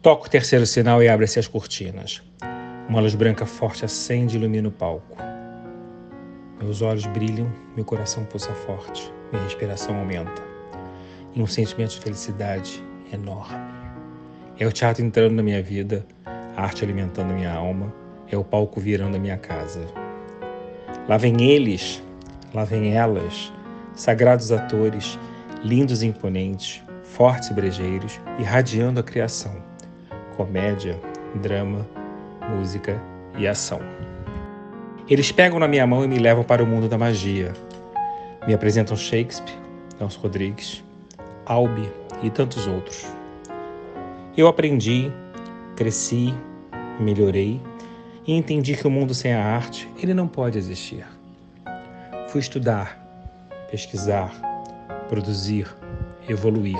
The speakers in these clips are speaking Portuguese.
Toca o terceiro sinal e abre-se as cortinas. Uma luz branca forte acende e ilumina o palco. Meus olhos brilham, meu coração pulsa forte, minha respiração aumenta. E um sentimento de felicidade enorme. É o teatro entrando na minha vida, a arte alimentando a minha alma, é o palco virando a minha casa. Lá vem eles, lá vem elas, sagrados atores, lindos e imponentes, fortes e brejeiros, irradiando a criação comédia, drama, música e ação. Eles pegam na minha mão e me levam para o mundo da magia. Me apresentam Shakespeare, Nelson Rodrigues, Albi e tantos outros. Eu aprendi, cresci, melhorei e entendi que o mundo sem a arte, ele não pode existir. Fui estudar, pesquisar, produzir, evoluir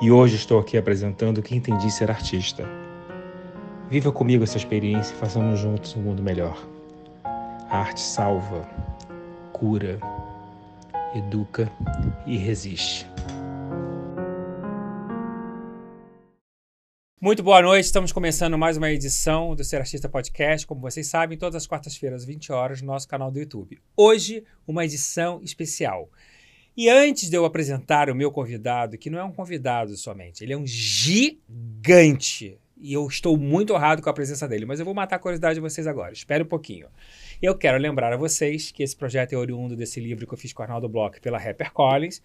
e hoje estou aqui apresentando quem entendi ser artista. Viva comigo essa experiência e façamos juntos um mundo melhor. A arte salva, cura, educa e resiste. Muito boa noite, estamos começando mais uma edição do Ser Artista Podcast. Como vocês sabem, todas as quartas-feiras, 20 horas, no nosso canal do YouTube. Hoje, uma edição especial. E antes de eu apresentar o meu convidado, que não é um convidado somente, ele é um gigante. E eu estou muito honrado com a presença dele, mas eu vou matar a curiosidade de vocês agora. Espere um pouquinho. Eu quero lembrar a vocês que esse projeto é oriundo desse livro que eu fiz com o Arnaldo Bloch pela Collins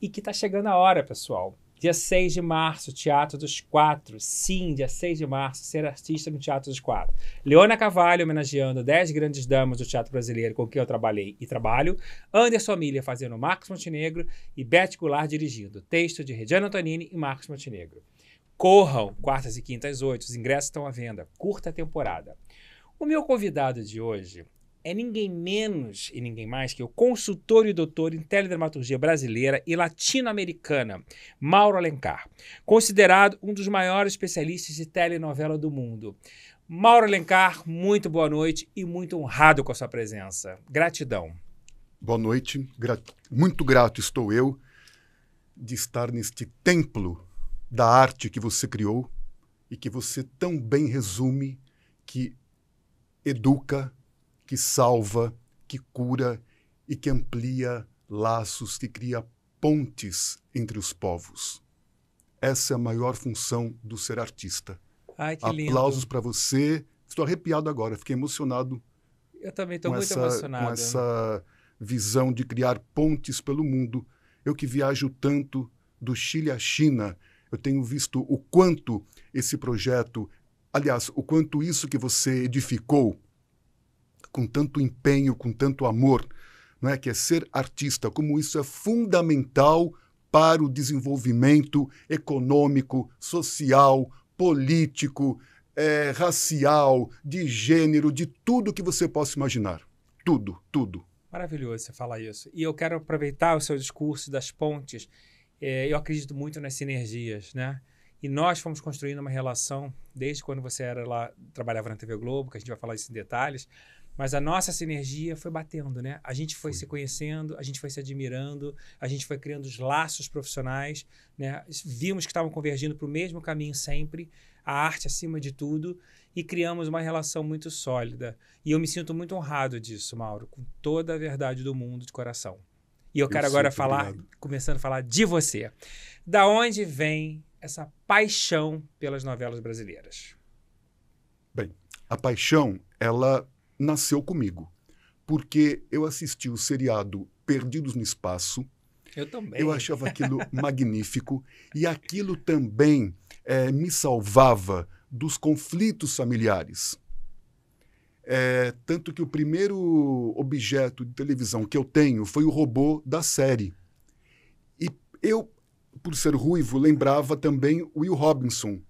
e que está chegando a hora, pessoal. Dia 6 de março, Teatro dos Quatro. Sim, dia 6 de março, ser artista no Teatro dos Quatro. Leona Cavalho homenageando 10 grandes damas do teatro brasileiro com quem eu trabalhei e trabalho. Anderson Amília fazendo Marcos Montenegro e Beth Goulart dirigindo. Texto de Regiane Antonini e Marcos Montenegro. Corram, quartas e quintas, oito. Os ingressos estão à venda. Curta temporada. O meu convidado de hoje é ninguém menos e ninguém mais que o consultor e doutor em teledramaturgia brasileira e latino-americana, Mauro Alencar, considerado um dos maiores especialistas de telenovela do mundo. Mauro Alencar, muito boa noite e muito honrado com a sua presença. Gratidão. Boa noite, gra muito grato estou eu de estar neste templo da arte que você criou e que você tão bem resume que educa que salva, que cura e que amplia laços, que cria pontes entre os povos. Essa é a maior função do ser artista. Ai, que lindo. Aplausos para você. Estou arrepiado agora, fiquei emocionado. Eu também estou muito essa, emocionado. Com essa visão de criar pontes pelo mundo. Eu que viajo tanto do Chile à China, eu tenho visto o quanto esse projeto, aliás, o quanto isso que você edificou com tanto empenho, com tanto amor, não é? que é ser artista, como isso é fundamental para o desenvolvimento econômico, social, político, é, racial, de gênero, de tudo que você possa imaginar. Tudo, tudo. Maravilhoso você falar isso. E eu quero aproveitar o seu discurso das pontes. É, eu acredito muito nas sinergias, né? E nós fomos construindo uma relação desde quando você era lá, trabalhava na TV Globo, que a gente vai falar isso em detalhes, mas a nossa sinergia foi batendo, né? A gente foi, foi, se conhecendo, a gente foi se admirando, a gente foi criando os laços profissionais, né? Vimos que estavam convergindo para o mesmo caminho sempre, a arte acima de tudo, e criamos uma relação muito sólida. E eu me sinto muito honrado disso, Mauro, com toda a verdade do mundo de coração. E eu, eu quero agora falar, obrigado. começando a falar de você. Da onde vem essa paixão pelas novelas brasileiras? Bem, a paixão, ela nasceu comigo. Porque eu assisti o seriado Perdidos no Espaço. Eu também. Eu achava aquilo magnífico. E aquilo também é, me salvava dos conflitos familiares. É, tanto que o primeiro objeto de televisão que eu tenho foi o robô da série. E eu, por ser ruivo, lembrava também Will Robinson,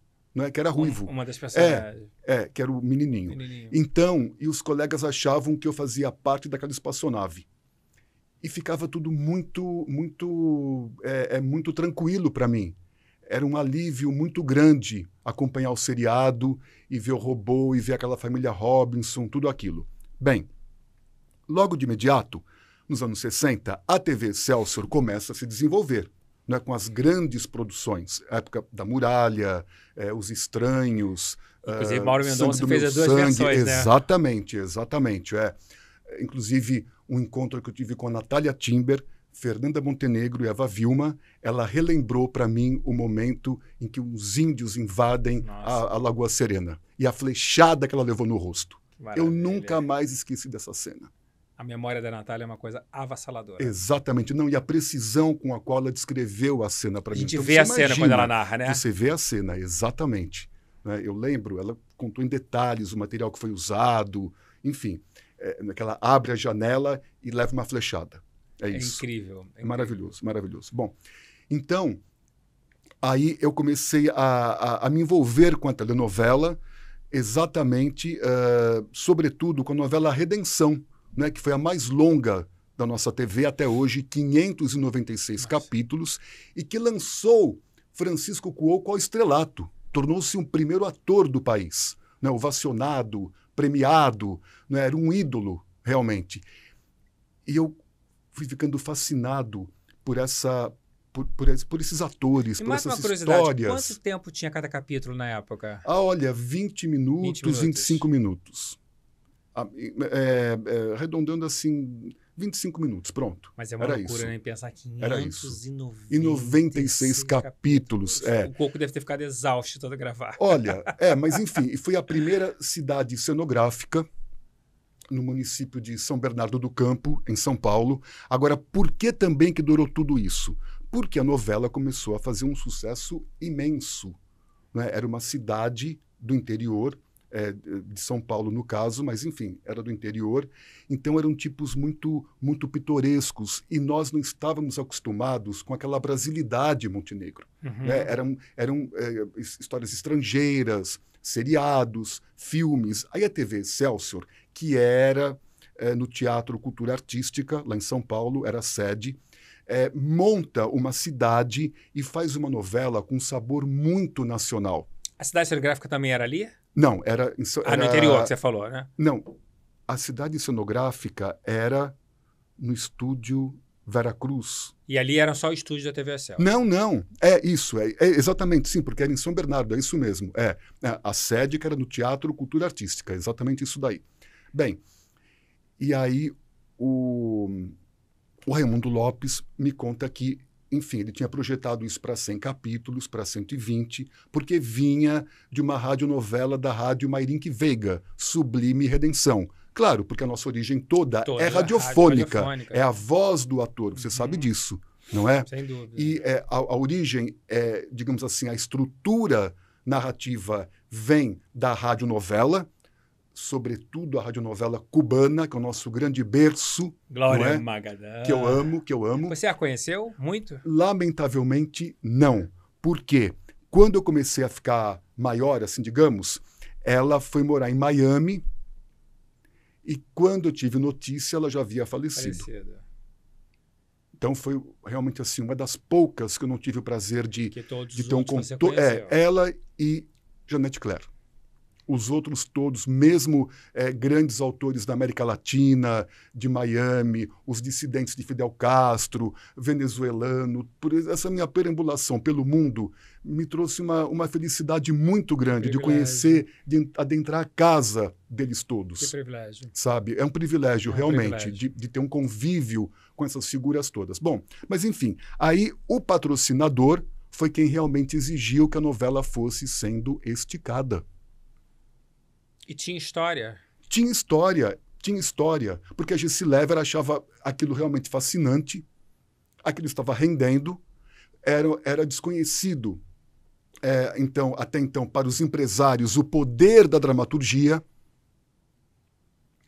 é que era ruivo. Uma das é, personagens. É, é que era o menininho. menininho. Então, e os colegas achavam que eu fazia parte daquela espaçonave. E ficava tudo muito, muito, é, é muito tranquilo para mim. Era um alívio muito grande acompanhar o seriado e ver o robô e ver aquela família Robinson, tudo aquilo. Bem, logo de imediato, nos anos 60, a TV Celso começa a se desenvolver né, com as grandes produções, a época da Muralha, é, Os Estranhos. Inclusive, uh, Mauro Mendonça fez as duas sangue. versões, né? Exatamente, exatamente. É. Inclusive, um encontro que eu tive com a Natália Timber, Fernanda Montenegro e Eva Vilma, ela relembrou para mim o momento em que os índios invadem a, a Lagoa Serena e a flechada que ela levou no rosto. Maravilha. Eu nunca mais esqueci dessa cena. A memória da Natália é uma coisa avassaladora. Exatamente. Não, e a precisão com a qual ela descreveu a cena para mim. A gente então, vê a cena quando ela narra, né? Você vê a cena, exatamente. Né? Eu lembro, ela contou em detalhes o material que foi usado, enfim. É, ela abre a janela e leva uma flechada. É, é isso. Incrível, é Maravilhoso, incrível. maravilhoso. Bom, então, aí eu comecei a, a, a me envolver com a telenovela, exatamente, uh, sobretudo com a novela Redenção, né, que foi a mais longa da nossa TV até hoje, 596 nossa. capítulos, e que lançou Francisco Cuoco ao estrelato. Tornou-se um primeiro ator do país, né, ovacionado, premiado, né, era um ídolo, realmente. E eu fui ficando fascinado por essa por, por, por, esses atores, e por essas histórias. Quanto tempo tinha cada capítulo na época? Ah, olha, 20 minutos, 20 minutos. 25 minutos. Ah, é, é, arredondando assim, 25 minutos, pronto. Mas é uma Era loucura, isso. né? Pensar 596 capítulos. capítulos. É. O Coco deve ter ficado exausto toda gravar. Olha, é, mas enfim, foi a primeira cidade cenográfica no município de São Bernardo do Campo, em São Paulo. Agora, por que também que durou tudo isso? Porque a novela começou a fazer um sucesso imenso. Né? Era uma cidade do interior é, de São Paulo no caso, mas enfim, era do interior. Então eram tipos muito, muito pitorescos e nós não estávamos acostumados com aquela brasilidade montenegro. Uhum. Né? Eram, eram é, histórias estrangeiras, seriados, filmes. Aí a TV Celso que era é, no Teatro Cultura Artística, lá em São Paulo, era a sede, é, monta uma cidade e faz uma novela com sabor muito nacional. A cidade sergráfica também era ali? Não, era, em, Ah, no interior que você falou, né? Não. A cidade cenográfica era no estúdio Veracruz. E ali era só estúdio da TV a Não, não. É isso. É, é, exatamente, sim, porque era em São Bernardo, é isso mesmo. É, é, a sede que era no Teatro Cultura Artística, é exatamente isso daí. Bem, e aí o, o Raimundo Lopes me conta que enfim, ele tinha projetado isso para 100 capítulos, para 120, porque vinha de uma radionovela da Rádio Mairink Veiga, Sublime Redenção. Claro, porque a nossa origem toda, toda é, é radiofônica, radiofônica, é a é. voz do ator, você uhum. sabe disso, não é? Sem dúvida. E é, a, a origem, é, digamos assim, a estrutura narrativa vem da radionovela, sobretudo a radionovela cubana, que é o nosso grande berço. Glória é? Que eu amo, que eu amo. Você a conheceu muito? Lamentavelmente, não. Por quê? Quando eu comecei a ficar maior, assim, digamos, ela foi morar em Miami e quando eu tive notícia, ela já havia falecido. Falecido. Então foi realmente assim uma das poucas que eu não tive o prazer de, de ter um contato. É, ela e Jeanette Claire os outros todos, mesmo é, grandes autores da América Latina, de Miami, os dissidentes de Fidel Castro, venezuelano, por essa minha perambulação pelo mundo me trouxe uma, uma felicidade muito grande de conhecer, de adentrar a casa deles todos. Que privilégio. Sabe? É um privilégio, é um realmente, privilégio. De, de ter um convívio com essas figuras todas. Bom, mas enfim, aí o patrocinador foi quem realmente exigiu que a novela fosse sendo esticada. E tinha história. Tinha história, tinha história, porque a Gessi Lever achava aquilo realmente fascinante, aquilo estava rendendo, era, era desconhecido. É, então, até então, para os empresários, o poder da dramaturgia,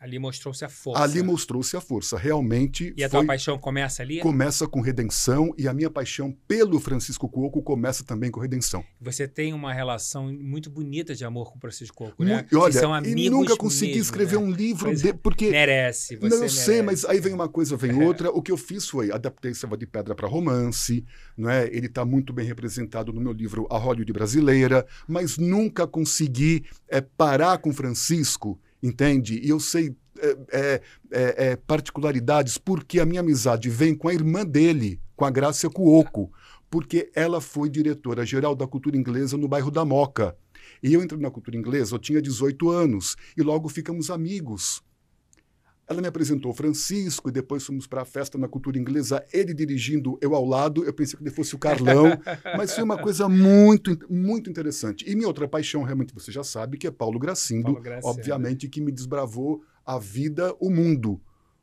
Ali mostrou-se a força. Ali mostrou-se a força. Realmente. E a foi... tua paixão começa ali? Começa com redenção e a minha paixão pelo Francisco Cuoco começa também com redenção. Você tem uma relação muito bonita de amor com o Francisco Cuoco, né? E, olha, são amigos e nunca consegui mesmo, escrever né? um livro de... porque merece. Você não eu merece. sei, mas aí vem uma coisa, vem é. outra. O que eu fiz foi adaptei Selva de Pedra para romance, não é? Ele está muito bem representado no meu livro A Hollywood Brasileira, mas nunca consegui é, parar com Francisco entende? E eu sei é, é, é, é, particularidades, porque a minha amizade vem com a irmã dele, com a Graça Cuoco, porque ela foi diretora-geral da cultura inglesa no bairro da Moca. E eu entrei na cultura inglesa, eu tinha 18 anos, e logo ficamos amigos. Ela me apresentou Francisco e depois fomos para a festa na cultura inglesa, ele dirigindo, eu ao lado. Eu pensei que ele fosse o Carlão, mas foi uma coisa muito, muito interessante. E minha outra paixão, realmente, você já sabe, que é Paulo Gracindo, Paulo obviamente, que me desbravou a vida, o mundo.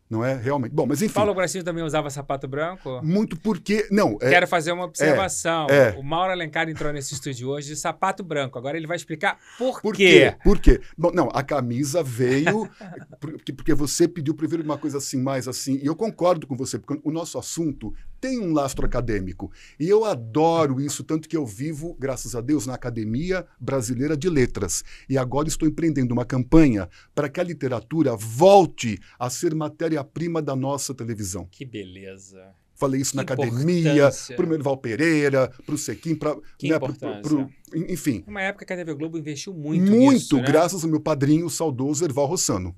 Não é realmente. Bom, mas enfim. Paulo Brasil também usava sapato branco? Muito porque. Não. É... Quero fazer uma é, observação. É, é. O Mauro Alencar entrou nesse estúdio hoje de sapato branco. Agora ele vai explicar por, por quê. quê. Por quê? Bom, não, a camisa veio. porque, porque você pediu para vir uma coisa assim, mais assim. E eu concordo com você, porque o nosso assunto tem um lastro acadêmico. E eu adoro isso, tanto que eu vivo, graças a Deus, na Academia Brasileira de Letras. E agora estou empreendendo uma campanha para que a literatura volte a ser matéria-prima da nossa televisão. Que beleza. Falei isso que na academia, para o Merval Pereira, para o Sequim, para. Né, enfim. Uma época que a TV Globo investiu muito Muito, nisso, né? graças né? ao meu padrinho, o saudoso Erval Rossano.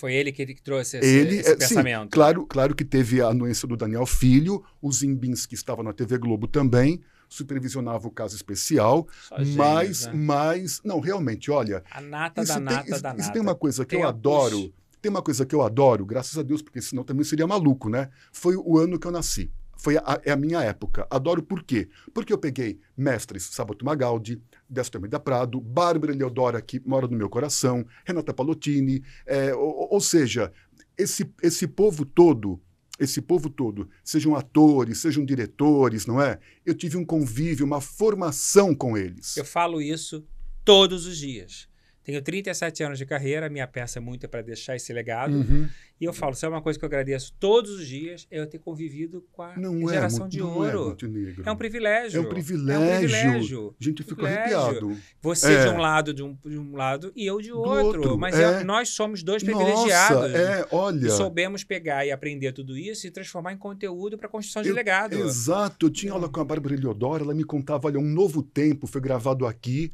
Foi ele que, que trouxe esse, ele, esse é, pensamento. Né? claro, claro que teve a anuência do Daniel Filho, o Zimbins, que estava na TV Globo também, supervisionava o caso especial, mas, né? mas, não, realmente, olha... A nata da tem, nata isso, da isso nata. tem uma coisa que tem eu adoro, tem uma coisa que eu adoro, graças a Deus, porque senão também seria maluco, né? Foi o ano que eu nasci foi a, é a minha época. Adoro por quê? Porque eu peguei mestres Sabato Magaldi, da Prado, Bárbara Eleodora, que mora no meu coração, Renata Palottini, é, ou, ou seja, esse, esse povo todo esse povo todo, sejam atores, sejam diretores, não é? Eu tive um convívio, uma formação com eles. Eu falo isso todos os dias. Tenho 37 anos de carreira, minha peça é muito para deixar esse legado. Uhum. E eu falo, se é uma coisa que eu agradeço todos os dias, é eu ter convivido com a não é geração é, de não é ouro. É, é um privilégio. É um privilégio. É um privilégio. A gente fica arrepiado. Você é. de um lado, de um, de um lado, e eu de outro. outro. Mas é. nós somos dois privilegiados. Nossa, é, olha. E soubemos pegar e aprender tudo isso e transformar em conteúdo para a construção de eu, legado. Exato. Eu tinha aula com a Bárbara Eliodoro, ela me contava, olha, um novo tempo foi gravado aqui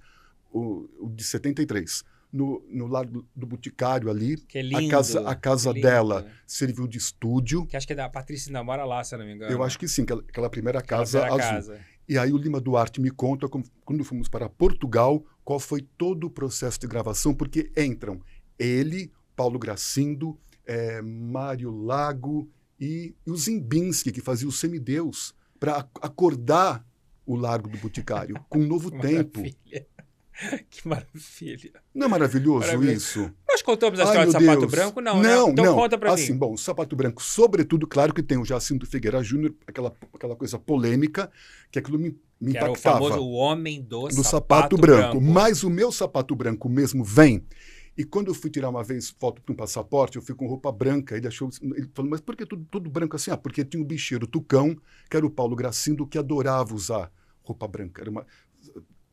o, o de 73. No, no lado do Boticário ali. Que é lindo, a casa, a casa lindo, dela né? serviu de estúdio. Que acho que é da Patrícia ainda mora lá, se eu não me engano. Eu acho que sim, aquela, aquela primeira casa aquela primeira azul. Casa. E aí o Lima Duarte me conta, quando fomos para Portugal, qual foi todo o processo de gravação, porque entram ele, Paulo Gracindo, é, Mário Lago e, e o Zimbinski, que fazia o Semideus, para acordar o Largo do Boticário, com um novo tempo. que maravilha. Não é maravilhoso, isso? Nós contamos a Ai, história do sapato Deus. branco? Não, né? não, né? Então não. conta pra assim, mim. Bom, o sapato branco, sobretudo, claro que tem o Jacinto Figueira Júnior, aquela, aquela coisa polêmica, que aquilo me, me que impactava. Era o famoso homem do, do sapato, sapato branco. branco. Mas o meu sapato branco mesmo vem... E quando eu fui tirar uma vez foto para um passaporte, eu fui com roupa branca. Ele achou, ele falou, mas por que tudo, tudo branco assim? Ah, porque tinha um bicheiro tucão, que era o Paulo Gracindo, que adorava usar roupa branca. Era uma,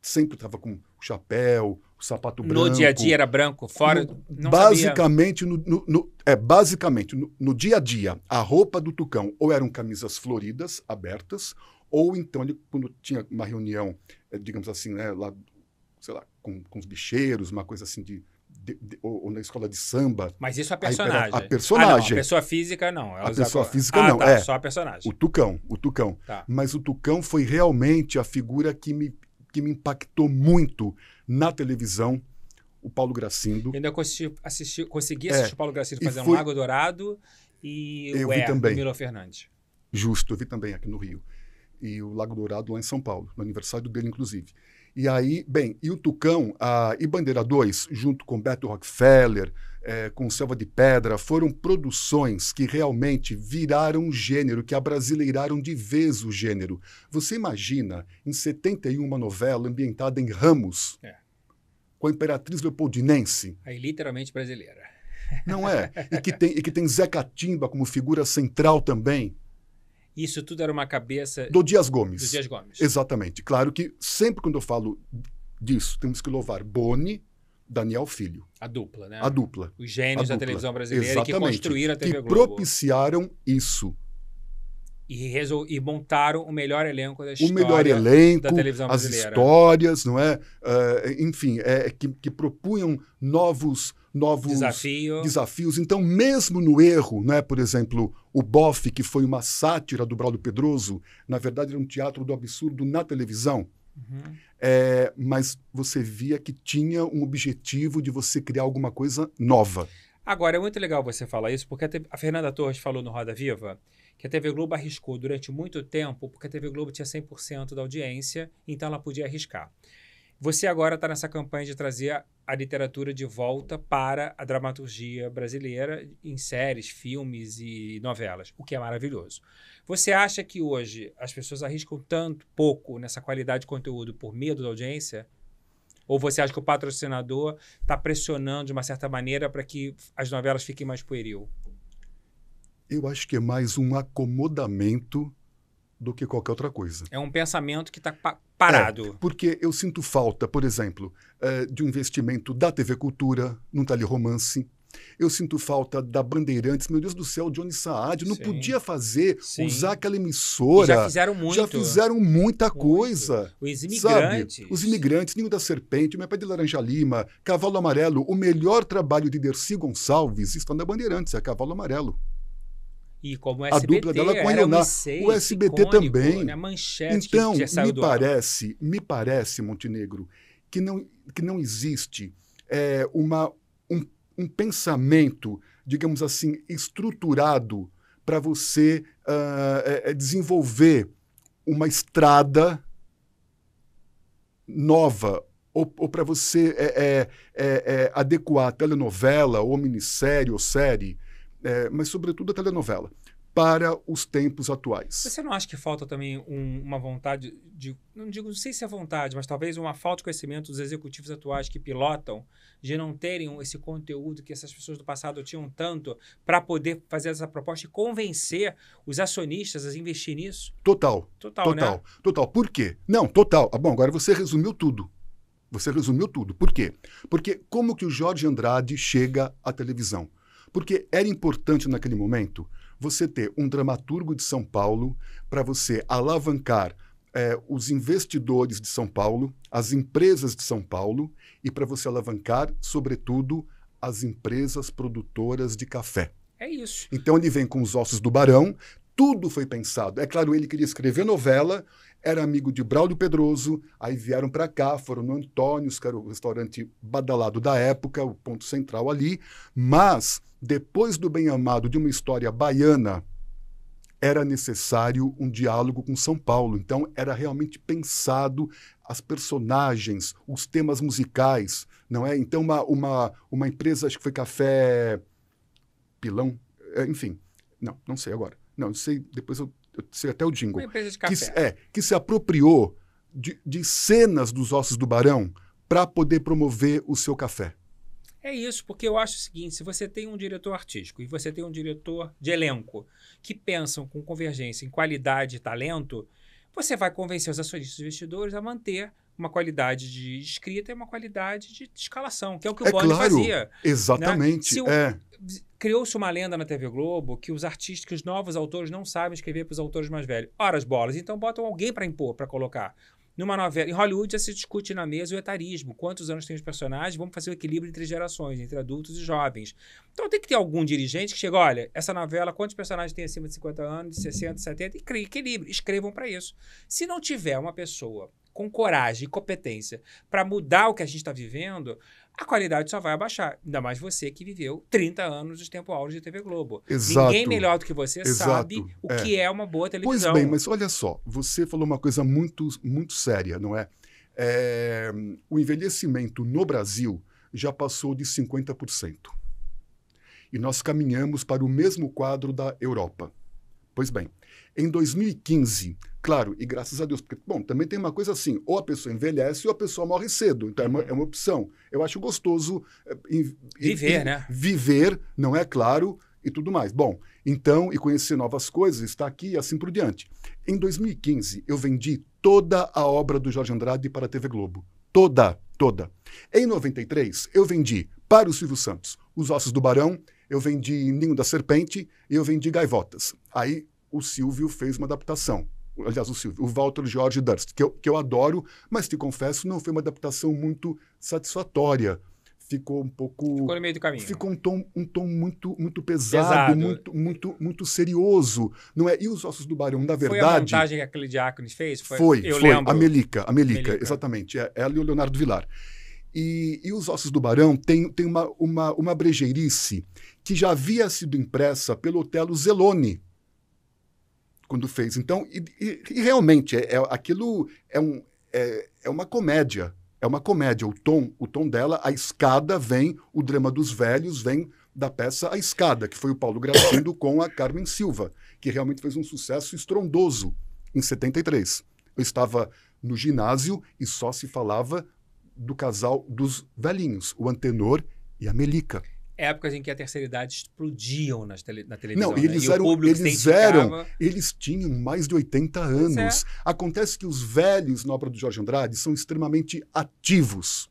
sempre estava com o chapéu, o sapato branco. No dia a dia era branco, fora. No, basicamente, no, no, no, é, basicamente no, dia a dia, a roupa do Tucão ou eram camisas floridas, abertas, ou então, ele, quando tinha uma reunião, é, digamos assim, né, lá, sei lá, com, com os bicheiros, uma coisa assim de de, de, ou, ou, na escola de samba. Mas isso é a personagem. A, a personagem. Ah, não, a pessoa física não. a pessoa física ah, não. Tá, é só a personagem. O Tucão, o Tucão. Tá. Mas o Tucão foi realmente a figura que me que me impactou muito na televisão, o Paulo Gracindo. Eu ainda consegui é, assistir, consegui assistir é, o Paulo Gracindo fazer foi, um Lago Dourado e eu o vi é, também. Milo Fernandes. Justo, eu vi também aqui no Rio. E o Lago Dourado lá em São Paulo, no aniversário dele, inclusive. E aí, bem, e o Tucão a, e Bandeira 2, junto com Beto Rockefeller, é, com Selva de Pedra, foram produções que realmente viraram gênero, que abrasileiraram de vez o gênero. Você imagina, em 71, uma novela ambientada em Ramos, é. com a Imperatriz Leopoldinense. Aí, literalmente brasileira. Não é? E que tem, e que tem Zé Catimba como figura central também. Isso tudo era uma cabeça. Do Dias Gomes. Do Dias Gomes. Exatamente. Claro que sempre quando eu falo disso, temos que louvar Boni, Daniel Filho. A dupla, né? A dupla. Os gênios da televisão brasileira Exatamente. que construíram a TV que Globo. propiciaram isso. E, resol... e montaram o melhor elenco da história. O melhor elenco, as histórias, não é? Uh, enfim, é, que, que propunham novos novos Desafio. desafios. Então, mesmo no erro, né, por exemplo, o Boff, que foi uma sátira do Braulio Pedroso, na verdade era um teatro do absurdo na televisão. Uhum. É, mas você via que tinha um objetivo de você criar alguma coisa nova. Agora, é muito legal você falar isso, porque a Fernanda Torres falou no Roda Viva que a TV Globo arriscou durante muito tempo, porque a TV Globo tinha 100% da audiência, então ela podia arriscar. Você agora está nessa campanha de trazer a literatura de volta para a dramaturgia brasileira em séries, filmes e novelas, o que é maravilhoso. Você acha que hoje as pessoas arriscam tanto pouco nessa qualidade de conteúdo por medo da audiência? Ou você acha que o patrocinador está pressionando de uma certa maneira para que as novelas fiquem mais pueril? eu acho que é mais um acomodamento do que qualquer outra coisa. É um pensamento que está pa parado. É, porque eu sinto falta, por exemplo, eh, de um investimento da TV Cultura num tele romance. Eu sinto falta da Bandeirantes, meu Deus do céu, Johnny Saad, não Sim. podia fazer, Sim. usar aquela emissora. E já fizeram muito. Já fizeram muita muito. coisa. Os imigrantes. Sabe? Os imigrantes, Ninho da Serpente, Meu pai de Laranja Lima, Cavalo Amarelo. O melhor trabalho de Dercy Gonçalves está na Bandeirantes, é Cavalo Amarelo. E como o SBT, a dupla dela com a Inoná. o SBT icônico, também. Né? Manchete então, me parece, ano. me parece, Montenegro, que não, que não existe é, uma, um, um pensamento, digamos assim, estruturado para você uh, é, é desenvolver uma estrada nova ou, ou para você é, é, é, adequar telenovela ou minissérie ou série é, mas sobretudo a telenovela, para os tempos atuais. Você não acha que falta também um, uma vontade de, não digo, não sei se é vontade, mas talvez uma falta de conhecimento dos executivos atuais que pilotam, de não terem esse conteúdo que essas pessoas do passado tinham tanto para poder fazer essa proposta e convencer os acionistas a investir nisso? Total. Total, né? total, né? total. Por quê? Não, total. Ah, bom, agora você resumiu tudo. Você resumiu tudo. Por quê? Porque como que o Jorge Andrade chega à televisão? Porque era importante naquele momento você ter um dramaturgo de São Paulo para você alavancar é, os investidores de São Paulo, as empresas de São Paulo e para você alavancar, sobretudo, as empresas produtoras de café. É isso. Então ele vem com os ossos do barão, tudo foi pensado. É claro, ele queria escrever novela, era amigo de Braulio Pedroso, aí vieram para cá, foram no Antônio's, que era o restaurante badalado da época, o ponto central ali, mas depois do bem-amado de uma história baiana, era necessário um diálogo com São Paulo. Então, era realmente pensado as personagens, os temas musicais, não é? Então, uma, uma, uma empresa, acho que foi Café Pilão, é, enfim, não, não sei agora. Não, sei, depois eu, eu sei até o jingle. Uma empresa de café. Que, é, que se apropriou de, de cenas dos Ossos do Barão para poder promover o seu café. É isso, porque eu acho o seguinte: se você tem um diretor artístico e você tem um diretor de elenco que pensam com convergência em qualidade e talento, você vai convencer os acionistas e investidores a manter uma qualidade de escrita e uma qualidade de escalação, que é o que o é Boni claro, fazia. Né? Exatamente. Né? é. Criou-se uma lenda na TV Globo que os artistas, que os novos autores não sabem escrever para os autores mais velhos. as bolas, então botam alguém para impor, para colocar. Numa novela, em Hollywood já se discute na mesa o etarismo, quantos anos tem os personagens, vamos fazer o equilíbrio entre gerações, entre adultos e jovens. Então tem que ter algum dirigente que chega, olha, essa novela, quantos personagens tem acima de 50 anos, de 60, 70, e crie equilíbrio, escrevam para isso. Se não tiver uma pessoa com coragem e competência para mudar o que a gente está vivendo, a qualidade só vai abaixar. Ainda mais você que viveu 30 anos de tempo áureos de TV Globo. Exato. Ninguém melhor do que você Exato. sabe o é. que é uma boa televisão. Pois bem, mas olha só, você falou uma coisa muito, muito séria, não é? é o envelhecimento no Brasil já passou de 50%. E nós caminhamos para o mesmo quadro da Europa. Pois bem, em 2015, Claro, e graças a Deus, porque, bom, também tem uma coisa assim, ou a pessoa envelhece ou a pessoa morre cedo, então é, uma, uhum. é uma opção. Eu acho gostoso... É, viver, né? Viver, não é claro, e tudo mais. Bom, então, e conhecer novas coisas, está aqui e assim por diante. Em 2015, eu vendi toda a obra do Jorge Andrade para a TV Globo. Toda, toda. Em 93, eu vendi para o Silvio Santos Os Ossos do Barão, eu vendi Ninho da Serpente e eu vendi Gaivotas. Aí o Silvio fez uma adaptação aliás, o, Silvio, o Walter George Durst, que eu, que eu adoro, mas te confesso, não foi uma adaptação muito satisfatória. Ficou um pouco. Ficou no meio do caminho. Ficou um tom, um tom muito, muito pesado, pesado. muito, muito, muito serioso. Não é? E os ossos do Barão, na verdade. Foi a montagem que aquele Diáconis fez? Foi, foi, eu foi lembro. a Melica, a Melica, Melica. exatamente. É, ela é e o Leonardo Vilar. E, e, os Ossos do Barão tem, tem uma, uma, uma brejeirice que já havia sido impressa pelo Otelo Zeloni, quando fez. Então, e, e, e realmente, é, é, aquilo é, um, é, é uma comédia. É uma comédia. O tom, o tom dela, a escada vem, o drama dos velhos vem da peça A Escada, que foi o Paulo Gracindo com a Carmen Silva, que realmente fez um sucesso estrondoso em 73. Eu estava no ginásio e só se falava do casal dos velhinhos, o Antenor e a Melica épocas em que a terceira idade explodiam nas tele, na televisão. Não, né? eles, eram, eles eram, eles tinham mais de 80 é. anos. É. Acontece que os velhos na obra do Jorge Andrade são extremamente ativos.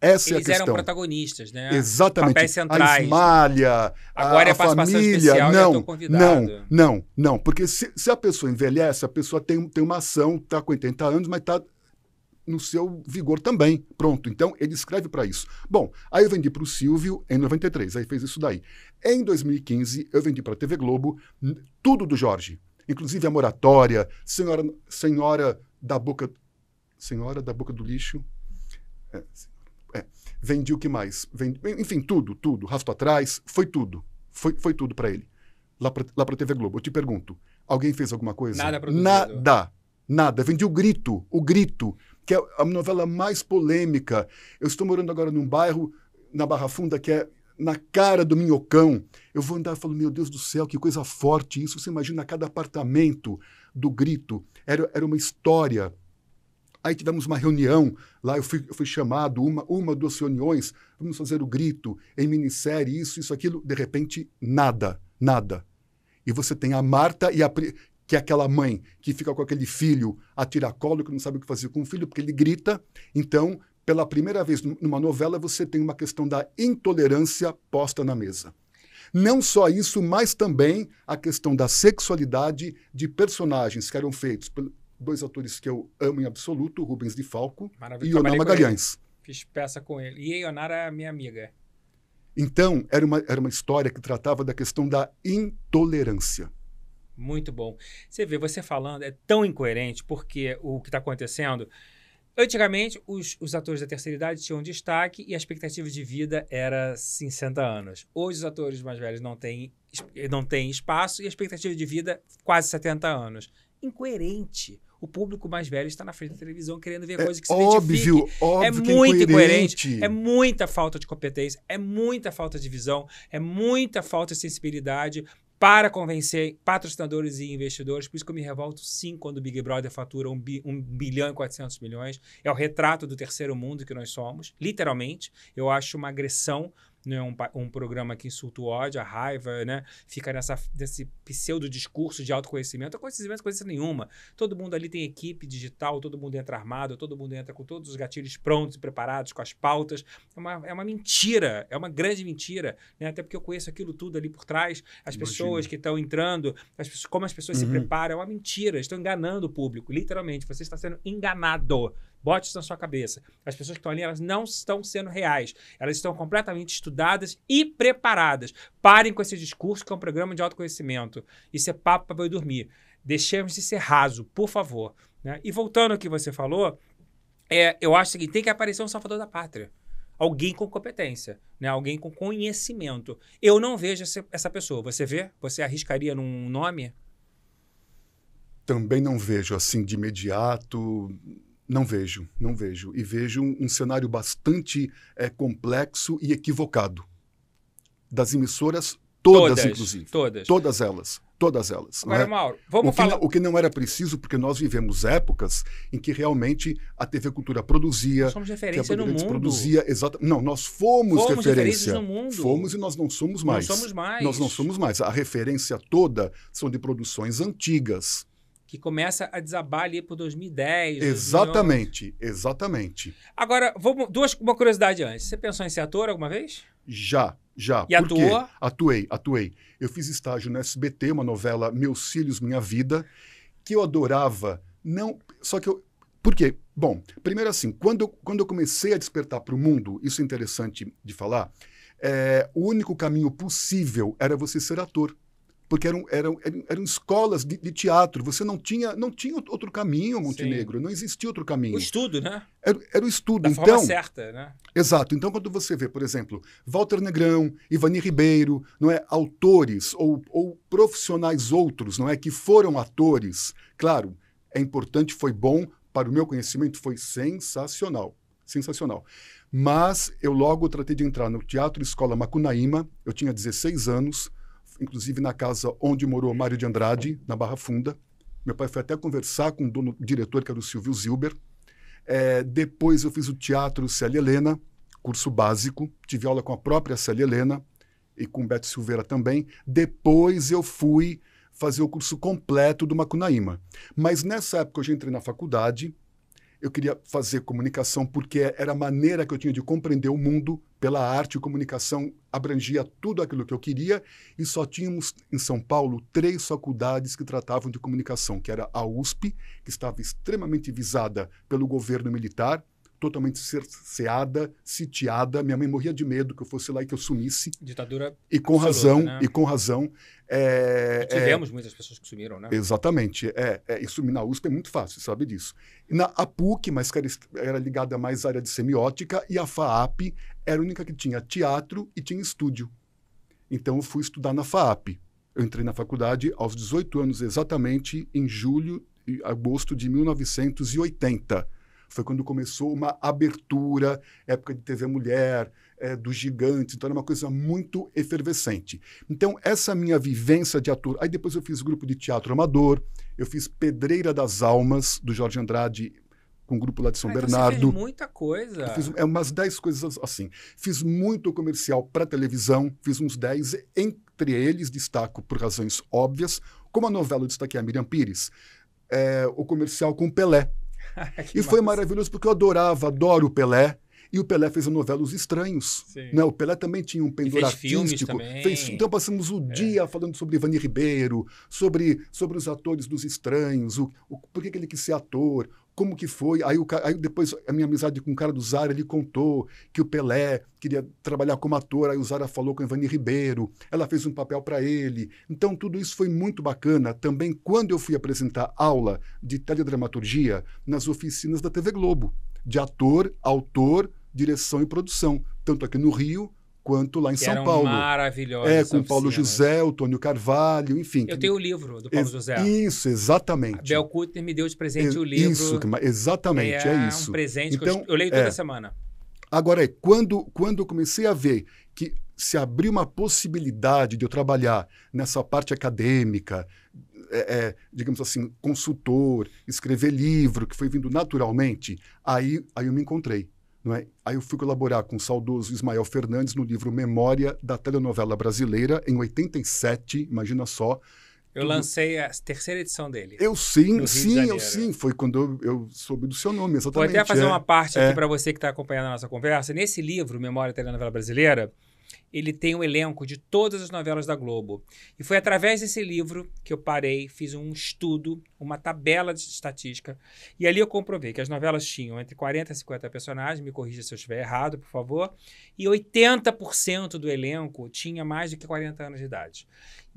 Essa eles é a questão. eram protagonistas, né? Exatamente. Papéis centrais. A esmalha, Agora é a, a família. Especial, não, não, não, não. Porque se, se, a pessoa envelhece, a pessoa tem, tem uma ação, está com 80 anos, mas está no seu vigor também. Pronto, então ele escreve para isso. Bom, aí eu vendi para o Silvio em 93, aí fez isso daí. Em 2015, eu vendi para a TV Globo tudo do Jorge, inclusive a moratória, Senhora, senhora da Boca. Senhora da Boca do Lixo. É, é. Vendi o que mais? Vendi, enfim, tudo, tudo. rasto atrás, foi tudo. Foi, foi tudo para ele. Lá para a TV Globo. Eu te pergunto, alguém fez alguma coisa? Nada. Nada. Nada. Vendi o grito, o grito que é a novela mais polêmica. Eu estou morando agora num bairro, na Barra Funda, que é na cara do minhocão. Eu vou andar e falo, meu Deus do céu, que coisa forte isso. Você imagina cada apartamento do grito. Era, era uma história. Aí tivemos uma reunião, lá eu fui, eu fui chamado, uma, uma, duas reuniões, vamos fazer o grito em minissérie, isso, isso, aquilo. De repente, nada, nada. E você tem a Marta e a, que é aquela mãe que fica com aquele filho a tiracolo, que não sabe o que fazer com o filho, porque ele grita. Então, pela primeira vez numa novela, você tem uma questão da intolerância posta na mesa. Não só isso, mas também a questão da sexualidade de personagens que eram feitos por dois atores que eu amo em absoluto, Rubens de Falco Maravilha. e Ionara Magalhães. Fiz peça com ele. E Ionara é minha amiga. Então, era uma, era uma história que tratava da questão da intolerância. Muito bom. Você vê, você falando, é tão incoerente, porque o que está acontecendo. Antigamente, os, os, atores da terceira idade tinham destaque e a expectativa de vida era 60 anos. Hoje, os atores mais velhos não têm, eh, não têm espaço e a expectativa de vida quase 70 anos. Incoerente. O público mais velho está na frente da televisão querendo ver é coisas que se óbvio, identifique. Óbvio, é, é muito incoerente. É muita falta de competência, é muita falta de visão, é muita falta de sensibilidade, para convencer patrocinadores e investidores. Por isso que eu me revolto, sim, quando o Big Brother fatura 1 um bi, um bilhão e 400 milhões. É o retrato do terceiro mundo que nós somos, literalmente. Eu acho uma agressão é um, um programa que insulta o ódio, a raiva, né? Fica nessa, nesse pseudo-discurso de autoconhecimento. Autoconhecimento coisa nenhuma. Todo mundo ali tem equipe digital, todo mundo entra armado, todo mundo entra com todos os gatilhos prontos e preparados, com as pautas. É uma, é uma mentira, é uma grande mentira, né? Até porque eu conheço aquilo tudo ali por trás, as Imagina. pessoas que estão entrando, as como as pessoas uhum. se preparam, é uma mentira. Estão enganando o público, literalmente. Você está sendo enganado. Bote isso na sua cabeça. As pessoas que estão ali, elas não estão sendo reais. Elas estão completamente estudadas e preparadas. Parem com esse discurso que é um programa de autoconhecimento. Isso é papo para dormir. Deixemos de ser raso, por favor. Né? E voltando ao que você falou, é, eu acho que tem que aparecer um salvador da pátria alguém com competência, né? alguém com conhecimento. Eu não vejo essa, essa pessoa. Você vê? Você arriscaria num nome? Também não vejo assim de imediato. Não vejo, não vejo. E vejo um, um cenário bastante é, complexo e equivocado. Das emissoras, todas, todas inclusive. Todas. Todas elas. Todas elas. Agora, né? Mauro, vamos o falar. o que não era preciso, porque nós vivemos épocas em que realmente a TV Cultura produzia. Nós somos referência no mundo. Produzia, exata... Não, nós fomos, fomos referência. No mundo. Fomos e nós não somos mais. Não somos mais. Nós não somos mais. A referência toda são de produções antigas que começa a desabar ali por 2010. Exatamente, exatamente. Agora, duas, uma curiosidade antes. Você pensou em ser ator alguma vez? Já, já. E Por atua? Quê? Atuei, atuei. Eu fiz estágio no SBT, uma novela Meus Filhos, Minha Vida, que eu adorava. Não, só que eu. Por quê? Bom, primeiro assim, quando, quando eu comecei a despertar para o mundo, isso é interessante de falar, é, o único caminho possível era você ser ator porque eram, eram, eram, escolas de, de, teatro. Você não tinha, não tinha outro caminho, Montenegro, Sim. não existia outro caminho. O estudo, né? Era, era o estudo. Da então, forma certa, né? Exato. Então, quando você vê, por exemplo, Walter Negrão, Ivani Ribeiro, não é, autores ou, ou profissionais outros, não é, que foram atores, claro, é importante, foi bom, para o meu conhecimento foi sensacional, sensacional. Mas eu logo tratei de entrar no Teatro Escola Macunaíma, eu tinha 16 anos, inclusive na casa onde morou Mário de Andrade, na Barra Funda. Meu pai foi até conversar com o dono o diretor, que era o Silvio Zilber. É, depois eu fiz o teatro Célia Helena, curso básico. Tive aula com a própria Célia Helena e com Beto Silveira também. Depois eu fui fazer o curso completo do Macunaíma. Mas nessa época eu já entrei na faculdade, eu queria fazer comunicação porque era a maneira que eu tinha de compreender o mundo pela arte. Comunicação abrangia tudo aquilo que eu queria e só tínhamos em São Paulo três faculdades que tratavam de comunicação, que era a USP, que estava extremamente visada pelo governo militar, totalmente cerceada, sitiada. Minha mãe morria de medo que eu fosse lá e que eu sumisse. Ditadura. E com absoluta, razão, né? e com razão. É, é tivemos é, muitas pessoas que sumiram, né? Exatamente. É, é, e sumir na USP é muito fácil, sabe disso. na APUC, mas que era, era ligada mais à área de semiótica, e a FAAP era a única que tinha teatro e tinha estúdio. Então eu fui estudar na FAAP. Eu entrei na faculdade aos 18 anos, exatamente em julho e agosto de 1980. Foi quando começou uma abertura, época de TV Mulher, é, gigante. Então, era uma coisa muito efervescente. Então, essa minha vivência de ator. Aí depois eu fiz grupo de teatro amador, eu fiz Pedreira das Almas, do Jorge Andrade, com o grupo lá de São ah, Bernardo. você fez muita coisa. Eu fiz é, umas 10 coisas assim. Fiz muito comercial para televisão, fiz uns 10. Entre eles, destaco por razões óbvias, como a novela eu destaquei a Miriam Pires, é, o comercial com Pelé, e foi massa. maravilhoso porque eu adorava, adoro o Pelé. E o Pelé fez a novela Os Estranhos. Né? O Pelé também tinha um pendor artístico. Fez, então passamos o é. dia falando sobre Ivani Ribeiro, sobre, sobre os atores dos Estranhos, o, o, por que ele quis ser ator, como que foi? Aí, o, aí depois a minha amizade com o cara do Zara, ele contou que o Pelé queria trabalhar como ator, aí o Zara falou com a Ivani Ribeiro, ela fez um papel para ele. Então tudo isso foi muito bacana. Também quando eu fui apresentar aula de teledramaturgia nas oficinas da TV Globo, de ator, autor, direção e produção, tanto aqui no Rio quanto lá em que São eram Paulo. Maravilhosa. É, com Paulo José, o Tônio Carvalho, enfim. Eu tenho o livro do Paulo José. Isso, exatamente. A Bel Kutner me deu de presente é, o livro. Isso, exatamente, é, é isso. um presente então, que eu, então, eu leio toda é. semana. Agora, é, quando, quando eu comecei a ver que se abriu uma possibilidade de eu trabalhar nessa parte acadêmica, é, é, digamos assim, consultor, escrever livro, que foi vindo naturalmente, aí, aí eu me encontrei. Não é? Aí eu fui colaborar com o saudoso Ismael Fernandes no livro Memória da Telenovela Brasileira, em 87, imagina só. Eu lancei a terceira edição dele. Eu sim, sim, eu sim. Foi quando eu, eu, soube do seu nome, exatamente. Vou até fazer é, uma parte é. aqui para você que está acompanhando a nossa conversa. Nesse livro, Memória da Telenovela Brasileira, ele tem o um elenco de todas as novelas da Globo. E foi através desse livro que eu parei, fiz um estudo, uma tabela de estatística, e ali eu comprovei que as novelas tinham entre 40 e 50 personagens, me corrija se eu estiver errado, por favor, e 80% do elenco tinha mais do que 40 anos de idade.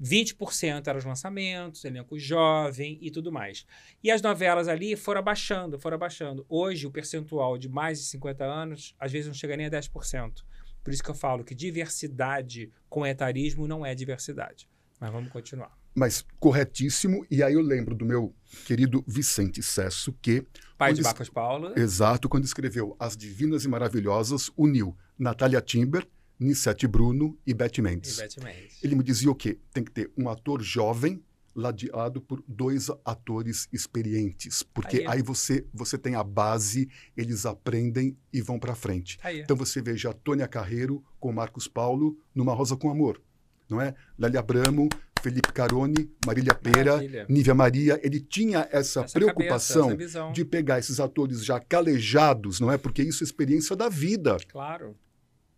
20% eram os lançamentos, elenco jovem e tudo mais. E as novelas ali foram abaixando, foram abaixando. Hoje, o percentual de mais de 50 anos, às vezes, não chega nem a 10%. Por isso que eu falo que diversidade com etarismo não é diversidade. Mas vamos continuar. Mas corretíssimo, e aí eu lembro do meu querido Vicente Cesso, que. Pai de Marcos Paulo. Né? Exato, quando escreveu As Divinas e Maravilhosas, uniu Natália Timber, Nissete Bruno e Beth Mendes. E Beth Mendes. Ele me dizia o quê? Tem que ter um ator jovem ladeado por dois atores experientes, porque aí, aí você você tem a base, eles aprendem e vão para frente. Aí. Então você veja a Tônia Carreiro com Marcos Paulo numa Rosa com Amor, não é? Lélia Abramo, Felipe Carone, Marília Pera, Maravilha. Nívia Maria, ele tinha essa, essa preocupação cabeça, essa de pegar esses atores já calejados, não é? Porque isso é experiência da vida. Claro.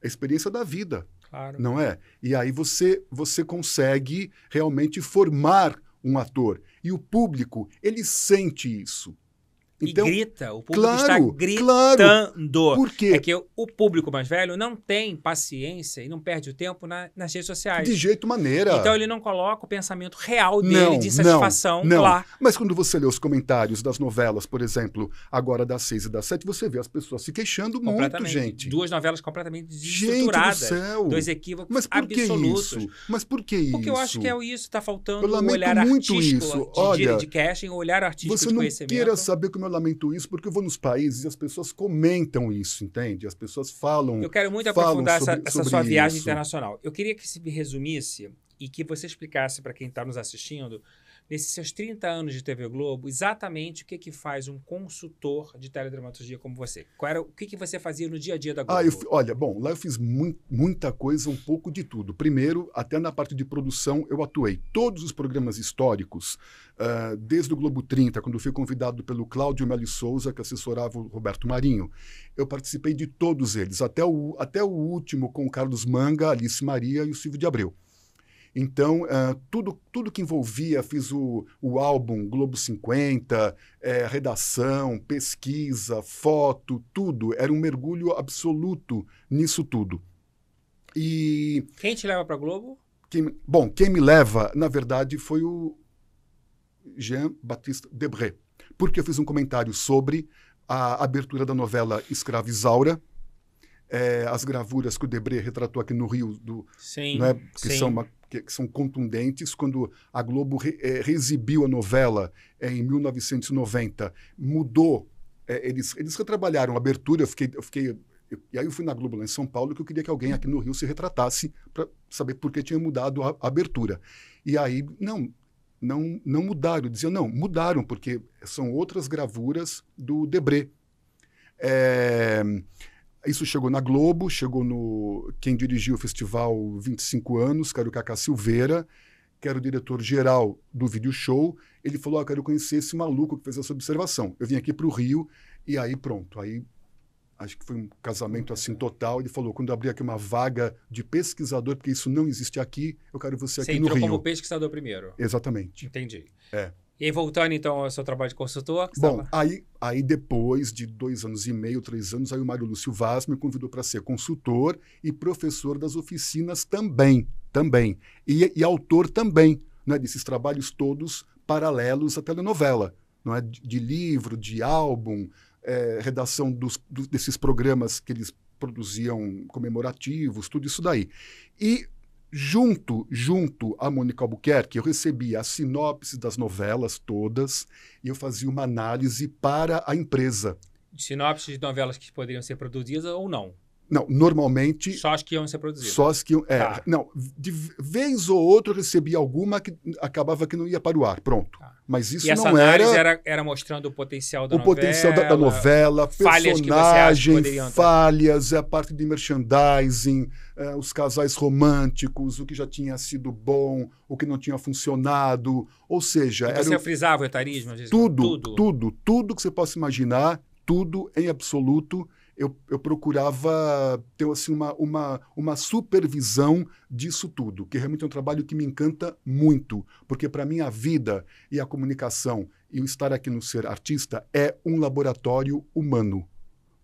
É experiência da vida. Claro. Não é? E aí você você consegue realmente formar um ator. E o público, ele sente isso. Então, e grita, o público claro, está gritando. Claro. Por quê? É que o público mais velho não tem paciência e não perde o tempo na, nas redes sociais. De jeito maneira. Então ele não coloca o pensamento real dele não, de insatisfação não, não. lá. Mas quando você lê os comentários das novelas, por exemplo, agora das seis e das sete, você vê as pessoas se queixando muito, gente. Duas novelas completamente desestruturadas. Gente do céu. Dois equívocos Mas por absolutos. Que isso? Mas por que isso? Porque eu acho que é isso, está faltando o um olhar muito artístico isso. De, Olha, de, de casting, o um olhar artístico você de conhecimento. Você não queira saber como eu lamento isso porque eu vou nos países e as pessoas comentam isso, entende? As pessoas falam. Eu quero muito aprofundar sobre, essa, essa sobre sua viagem isso. internacional. Eu queria que se resumisse e que você explicasse para quem está nos assistindo nesses seus 30 anos de TV Globo, exatamente o que que faz um consultor de teledramaturgia como você? Qual era, o que, que você fazia no dia a dia da Globo? Ah, eu, olha, bom, lá eu fiz mu muita coisa, um pouco de tudo. Primeiro, até na parte de produção, eu atuei. Todos os programas históricos, uh, desde o Globo 30, quando fui convidado pelo Cláudio Melo Souza, que assessorava o Roberto Marinho, eu participei de todos eles, até o, até o último com o Carlos Manga, Alice Maria e o Silvio de Abreu. Então, uh, tudo, tudo que envolvia, fiz o, o álbum Globo 50, é, redação, pesquisa, foto, tudo. Era um mergulho absoluto nisso tudo. E. Quem te leva para Globo? Quem, bom, quem me leva, na verdade, foi o Jean-Baptiste Debré. Porque eu fiz um comentário sobre a abertura da novela Escravizaura, é, as gravuras que o Debré retratou aqui no Rio, do, sim, né, que sim. são uma que, que são contundentes, quando a Globo re, é, reexibiu a novela é, em 1990, mudou. É, eles, eles retrabalharam a abertura, eu fiquei, eu fiquei eu, e aí eu fui na Globo lá em São Paulo que eu queria que alguém aqui no Rio se retratasse para saber por que tinha mudado a, a, abertura. E aí, não, não, não mudaram. Diziam, não, mudaram, porque são outras gravuras do Debré. É, isso chegou na Globo, chegou no. Quem dirigiu o festival 25 anos, que era o Cacá Silveira, que era o diretor-geral do vídeo show. Ele falou: ah, quero conhecer esse maluco que fez essa observação. Eu vim aqui para o Rio, e aí pronto. Aí acho que foi um casamento assim total. Ele falou: quando abrir aqui uma vaga de pesquisador, porque isso não existe aqui, eu quero você, você aqui no Rio. Você entrou como pesquisador primeiro. Exatamente. Entendi. É. E aí, voltando então ao seu trabalho de consultor? Bom, estava... aí, aí depois de dois anos e meio, três anos, aí o Mário Lúcio Vaz me convidou para ser consultor e professor das oficinas também, também. E, e autor também, né, desses trabalhos todos paralelos à telenovela, não é? de, de livro, de álbum, é, redação dos, do, desses programas que eles produziam comemorativos, tudo isso daí. E junto, junto a Mônica Albuquerque, eu recebia a sinopse das novelas todas e eu fazia uma análise para a empresa. Sinopse de novelas que poderiam ser produzidas ou não? Não, normalmente. Só as que iam ser produzidas. Só as que iam. É, tá. Não, de vez ou outra eu recebia alguma que acabava que não ia para o ar. Pronto. Tá. Mas isso e essa não era... era. Era mostrando o potencial da o novela. O potencial da, da novela, falhas personagem, que você acha que falhas, é a parte de merchandising é, os casais românticos, o que já tinha sido bom, o que não tinha funcionado. Ou seja. Então, era você frisava o etarismo? Tudo, tudo, tudo, tudo que você possa imaginar, tudo em absoluto. Eu, eu, procurava ter assim, uma, uma, uma supervisão disso tudo, que realmente é um trabalho que me encanta muito, porque para mim a vida e a comunicação e o estar aqui no Ser Artista é um laboratório humano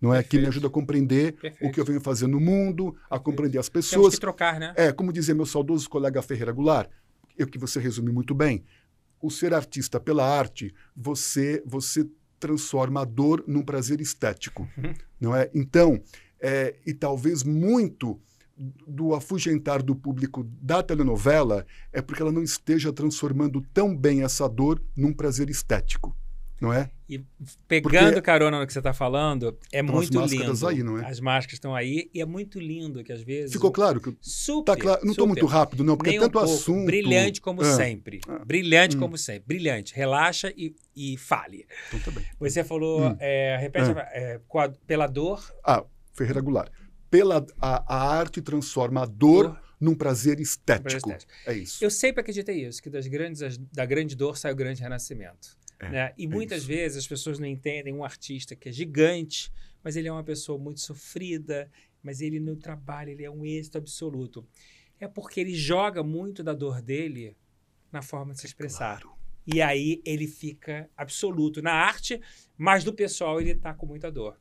não é? Perfeito. Que me ajuda a compreender Perfeito. o que eu venho fazer no mundo, a compreender as pessoas. Temos que trocar, né? É, como dizia meu saudoso colega Ferreira Goulart, eu, que você resume muito bem, o ser artista pela arte, você você transforma a dor num prazer estético, uhum. não é? Então, é, e talvez muito do afugentar do público da telenovela é porque ela não esteja transformando tão bem essa dor num prazer estético. Não é? E pegando Porque... carona no que você está falando, é então muito as lindo. Aí, não é? As máscaras estão aí e é muito lindo que às vezes. Ficou claro que super, tá claro. Não estou muito rápido não, porque Nem é tanto um pouco. assunto. Brilhante como ah. sempre. Ah. Brilhante hum. como sempre. Brilhante. Relaxa e, e fale. Então, tá bem. Você falou, hum. é, repete, ah. é, a, pela dor. Ah, Ferreira Goulart. Pela a, a arte transforma a dor num prazer estético. prazer estético. É isso. Eu sempre acreditei isso, que das grandes, da grande dor sai o grande renascimento. É, né? E é muitas isso. vezes as pessoas não entendem um artista que é gigante, mas ele é uma pessoa muito sofrida, mas ele no trabalho ele é um êxito absoluto. É porque ele joga muito da dor dele na forma de se é expressar. Claro. E aí ele fica absoluto na arte, mas do pessoal ele está com muita dor.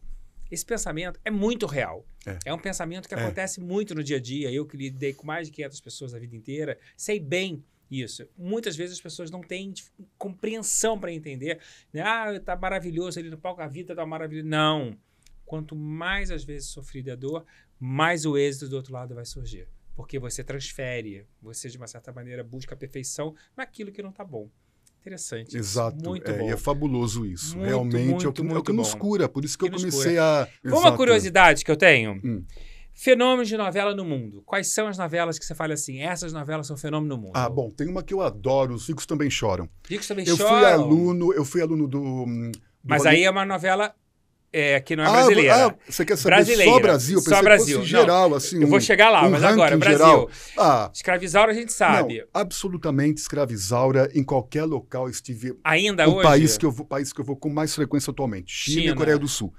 Esse pensamento é muito real. É, é um pensamento que é. acontece muito no dia a dia. Eu que lidei com mais de 500 pessoas a vida inteira, sei bem isso. Muitas vezes as pessoas não têm compreensão para entender. Né? Ah, tá maravilhoso ali no palco, a vida está maravilhosa. Não. Quanto mais às vezes sofrida a dor, mais o êxito do outro lado vai surgir. Porque você transfere, você de uma certa maneira busca a perfeição naquilo que não tá bom. Interessante. Exato. Muito é, bom. E é fabuloso isso. Muito, Realmente é muito, é o que, é o que nos cura. Por isso que, que eu comecei a. Exato. Uma curiosidade que eu tenho. Hum. Fenômenos de novela no mundo. Quais são as novelas que você fala assim? Essas novelas são fenômeno no mundo. Ah, bom, tem uma que eu adoro, Os Ricos Também Choram. Ricos Também eu Choram? Fui aluno, eu fui aluno do... Hum, do Mas aí é uma novela é, que não é ah, brasileira. Ah, você quer saber brasileira. só Brasil? Eu só Brasil. Fosse geral, não, assim. Eu um, vou chegar lá, um mas agora, Brasil. Geral. Ah, Escravizaura a gente sabe. Não, absolutamente escravizaura em qualquer local estive. Ainda o hoje? País que eu país que eu vou com mais frequência atualmente: China, China. e Coreia do Sul.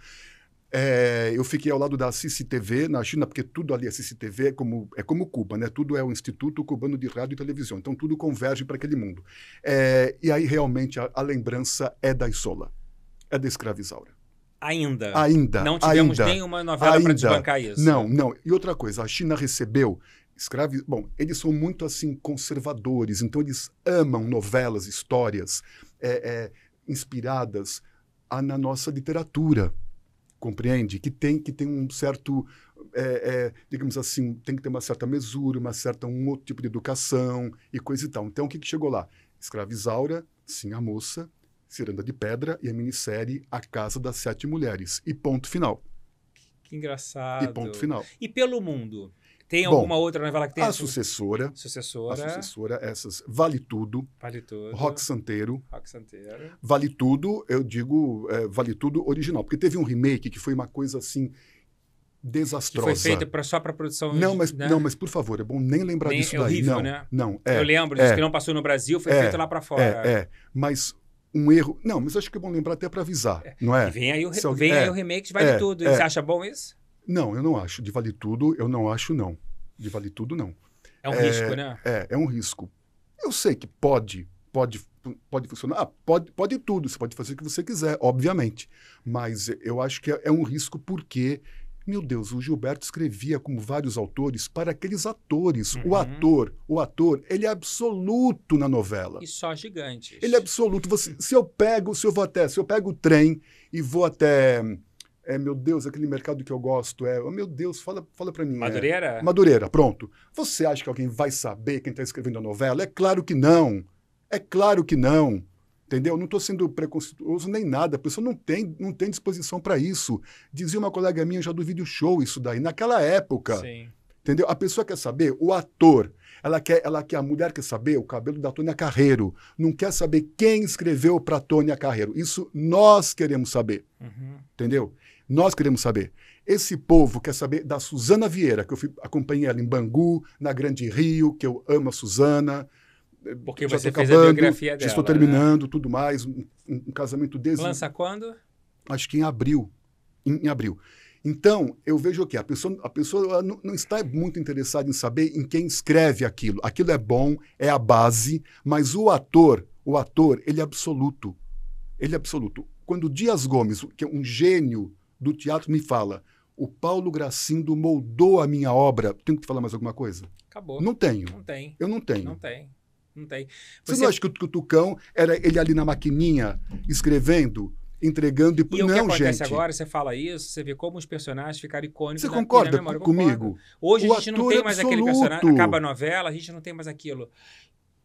É, eu fiquei ao lado da CCTV na China, porque tudo ali é CCTV, é como, é como Cuba, né? Tudo é o Instituto Cubano de Rádio e Televisão. Então, tudo converge para aquele mundo. É, e aí, realmente, a, a lembrança é da Isola, é da escravizaura. Ainda. Ainda. Não tivemos ainda, nenhuma novela para desbancar isso. Não, não. E outra coisa, a China recebeu escravos. Bom, eles são muito assim conservadores, então eles amam novelas, histórias é, é, inspiradas a, ah, na nossa literatura compreende? Que tem que tem um certo, é, é, digamos assim, tem que ter uma certa mesura, uma certa um outro tipo de educação e coisa e tal. Então, o que, que chegou lá? Escravizaura, sim, a moça, Ciranda de Pedra e a minissérie A Casa das Sete Mulheres. E ponto final. Que, que engraçado. E ponto final. E pelo mundo? Tem Bom, alguma outra novela que tem? A assim? sucessora. Sucessora. A sucessora, essas. Vale Tudo. Vale Tudo. Rock Santeiro. Rock Santeiro. Vale Tudo, eu digo, é, Vale Tudo original. Porque teve um remake que foi uma coisa assim desastrosa. Que foi feita só para produção. Não, mas né? não, mas por favor, é bom nem lembrar nem, disso é horrível, daí. Não, né? não. É, eu lembro disso é, que não passou no Brasil, foi é, feito lá para é, fora. É, é, mas um erro. Não, mas acho que é bom lembrar até para avisar, é, não é? E vem aí o, re... alguém... vem aí o remake de Vale Tudo. Você acha bom isso? Não, eu não acho. De Vale Tudo, eu não acho, não de vale tudo, não. É um é, risco, né? É, é um risco. Eu sei que pode, pode, pode funcionar, ah, pode, pode tudo, você pode fazer o que você quiser, obviamente. Mas eu acho que é, é um risco porque meu Deus, o Gilberto escrevia como vários autores para aqueles atores. Uhum. O ator, o ator, ele é absoluto na novela. E só gigante Ele é absoluto. Você, se eu pego, se eu vou até, se eu pego o trem e vou até é, meu Deus, aquele mercado que eu gosto, é, meu Deus, fala, fala para mim. É. Madureira? É, Madureira, pronto. Você acha que alguém vai saber quem está escrevendo a novela? É claro que não. É claro que não. Entendeu? Não estou sendo preconceituoso nem nada. A pessoa não tem, não tem disposição para isso. Dizia uma colega minha já do vídeo show isso daí. Naquela época. Sim. Entendeu? A pessoa quer saber o ator. Ela quer, ela quer, a mulher quer saber o cabelo da Tônia Carreiro. Não quer saber quem escreveu para Tônia Carreiro. Isso nós queremos saber. Uhum. Entendeu? Nós queremos saber. Esse povo quer saber da Suzana Vieira, que eu fui, acompanhei ela em Bangu, na Grande Rio, que eu amo a Suzana. Porque já você fez acabando, a biografia dela. estou né? terminando, né? tudo mais. Um, um, casamento desse. Lança quando? Acho que em abril. Em, em abril. Então, eu vejo que a pessoa, a pessoa não, não está muito interessada em saber em quem escreve aquilo. Aquilo é bom, é a base, mas o ator, o ator, ele é absoluto. Ele é absoluto. Quando Dias Gomes, que é um gênio do teatro me fala: o Paulo Gracindo moldou a minha obra. Tenho que falar mais alguma coisa? Acabou. Não tenho. Não tem. Eu não tenho. Não tem. Não tem. Você, Você não acha que o Tucão era ele ali na maquininha, escrevendo? entregando e, e o não, que acontece gente. agora, você fala isso, você vê como os personagens ficaram icônicos. Você concorda na, na memória. comigo? Hoje o a gente não tem mais absoluto. aquele personagem, acaba a novela, a gente não tem mais aquilo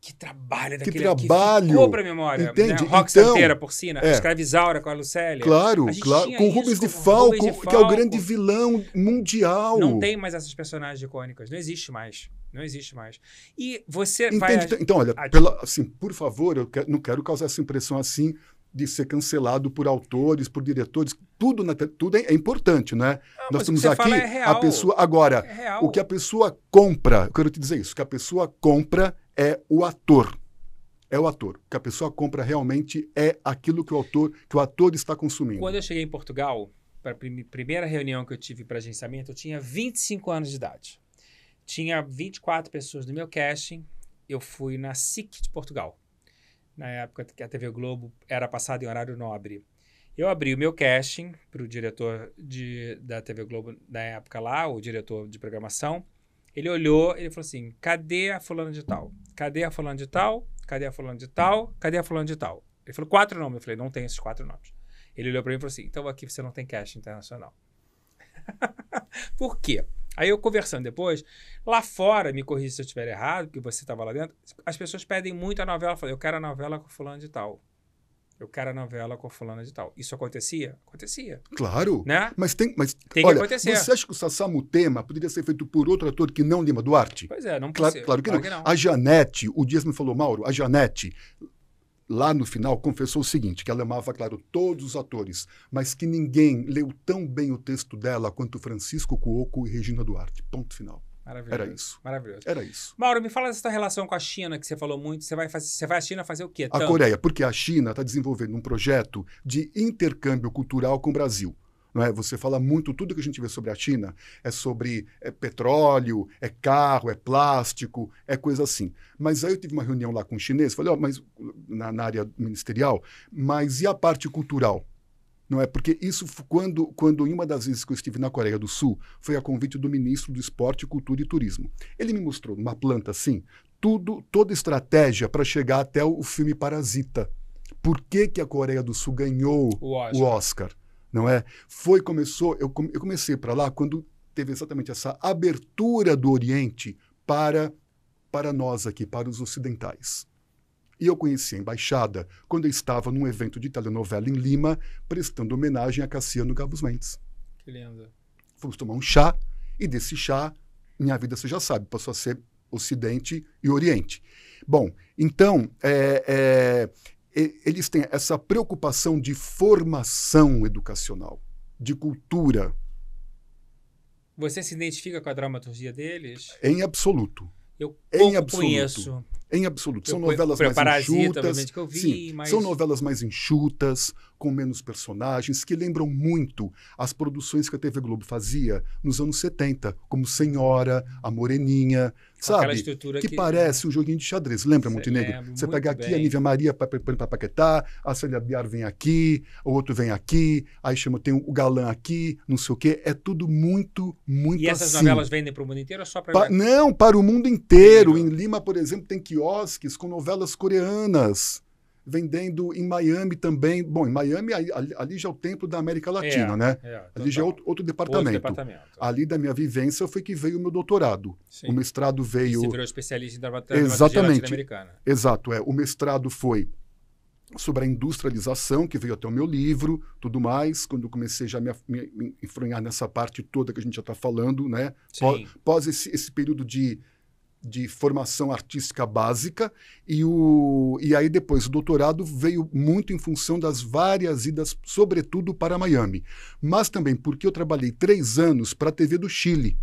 que trabalho daquele que trabalho. que ficou pra memória. Entende? Né? Rock então, Santeira, Porcina, é. Escravizaura com a Lucélia. Claro, claro. Com Rubens de Falco, Rubens de Falco, que é o grande vilão mundial. Não tem mais essas personagens icônicas, não existe mais. Não existe mais. E você Entende? vai... Então, olha, pela, assim, por favor, eu quero, não quero causar essa impressão assim de ser cancelado por autores, por diretores, tudo, na, tudo é, é, importante, né? Ah, Nós estamos aqui, é a pessoa agora, é o que a pessoa compra, eu quero te dizer isso, que a pessoa compra é o ator. É o ator. O que a pessoa compra realmente é aquilo que o autor, que o ator está consumindo. Quando eu cheguei em Portugal, para a primeira reunião que eu tive para agenciamento, eu tinha 25 anos de idade. Tinha 24 pessoas no meu casting. Eu fui na SIC de Portugal. Na época que a TV Globo era passada em horário nobre. Eu abri o meu casting para o diretor de, da TV Globo na época lá, o diretor de programação. Ele olhou, ele falou assim: cadê a fulana de tal? cadê a fulano de tal? Cadê a fulano de tal? Cadê a fulano de tal? Ele falou quatro nomes. Eu falei, não tem esses quatro nomes. Ele olhou para mim e falou assim, então aqui você não tem cash internacional. Por quê? Aí eu conversando depois, lá fora, me corrija se eu estiver errado, porque você estava lá dentro, as pessoas pedem muito a novela. Eu falei, eu quero a novela com fulano de tal. Eu quero a novela com fulana de tal. Isso acontecia? Acontecia. Claro. Né? Mas tem, mas, tem que olha, acontecer. Você acha que o Sassamu Tema poderia ser feito por outro ator que não Lima Duarte? Pois é, não claro, claro que, claro que não. A Janete, o Dias me falou, Mauro, a Janete, lá no final, confessou o seguinte: que ela amava, claro, todos os atores, mas que ninguém leu tão bem o texto dela quanto Francisco Cuoco e Regina Duarte. Ponto final. Maravilhoso. Era isso. Maravilhoso. Era isso. Mauro, me fala dessa relação com a China que você falou muito. Você vai, fazer, você vai à China fazer o quê? A Coreia, porque a China está desenvolvendo um projeto de intercâmbio cultural com o Brasil. Não é? Você fala muito, tudo que a gente vê sobre a China é sobre é petróleo, é carro, é plástico, é coisa assim. Mas aí eu tive uma reunião lá com um chinês, falei, ó, oh, mas na, na área ministerial, mas e a parte cultural? Não é porque isso quando quando em uma das vezes que eu estive na Coreia do Sul foi a convite do ministro do Esporte, Cultura e Turismo. Ele me mostrou numa planta assim tudo toda estratégia para chegar até o filme Parasita. Por que, que a Coreia do Sul ganhou o Oscar? O Oscar não é? Foi começou eu, come, eu comecei para lá quando teve exatamente essa abertura do Oriente para para nós aqui, para os ocidentais. E eu conheci a embaixada quando eu estava num evento de telenovela em Lima, prestando homenagem a Cassiano Gabos Mendes. Que lindo. Fomos tomar um chá, e desse chá, minha vida você já sabe, passou a ser Ocidente e Oriente. Bom, então, é, é, eles têm essa preocupação de formação educacional, de cultura. Você se identifica com a dramaturgia deles? Em absoluto. Eu em absoluto. conheço. Em absoluto. São novelas mais enxutas. sim, São novelas mais enxutas, com menos personagens, que lembram muito as produções que a TV Globo fazia nos anos 70, como Senhora, A Moreninha, sabe? Estrutura que, que, parece um joguinho de xadrez. Lembra, Cê Montenegro? Você pega aqui bem. a Nívia Maria para paquetar, a Célia Biar vem aqui, o outro vem aqui, aí chama, tem o galã aqui, não sei o quê. É tudo muito, muito E essas assim. novelas vendem para o mundo inteiro ou só para... Pa não, para o mundo inteiro. Em Lima, por exemplo, tem quiosques com novelas coreanas vendendo em Miami também. Bom, em Miami, ali, ali já é o templo da América Latina, é, né? É, ali já é outro, outro, departamento. outro, departamento. Ali da minha vivência foi que veio o meu doutorado. Sim. O mestrado veio. Você virou especialista em dermatologia Exatamente. latino-americana. Exato, é. O mestrado foi sobre a industrialização, que veio até o meu livro, tudo mais, quando eu comecei já a me, me, me enfronhar nessa parte toda que a gente já está falando, né? Sim. Pós, pós esse, esse período de de formação artística básica e, o, e aí depois o doutorado veio muito em função das várias idas, sobretudo para Miami, mas também porque eu trabalhei três anos para a TV do Chile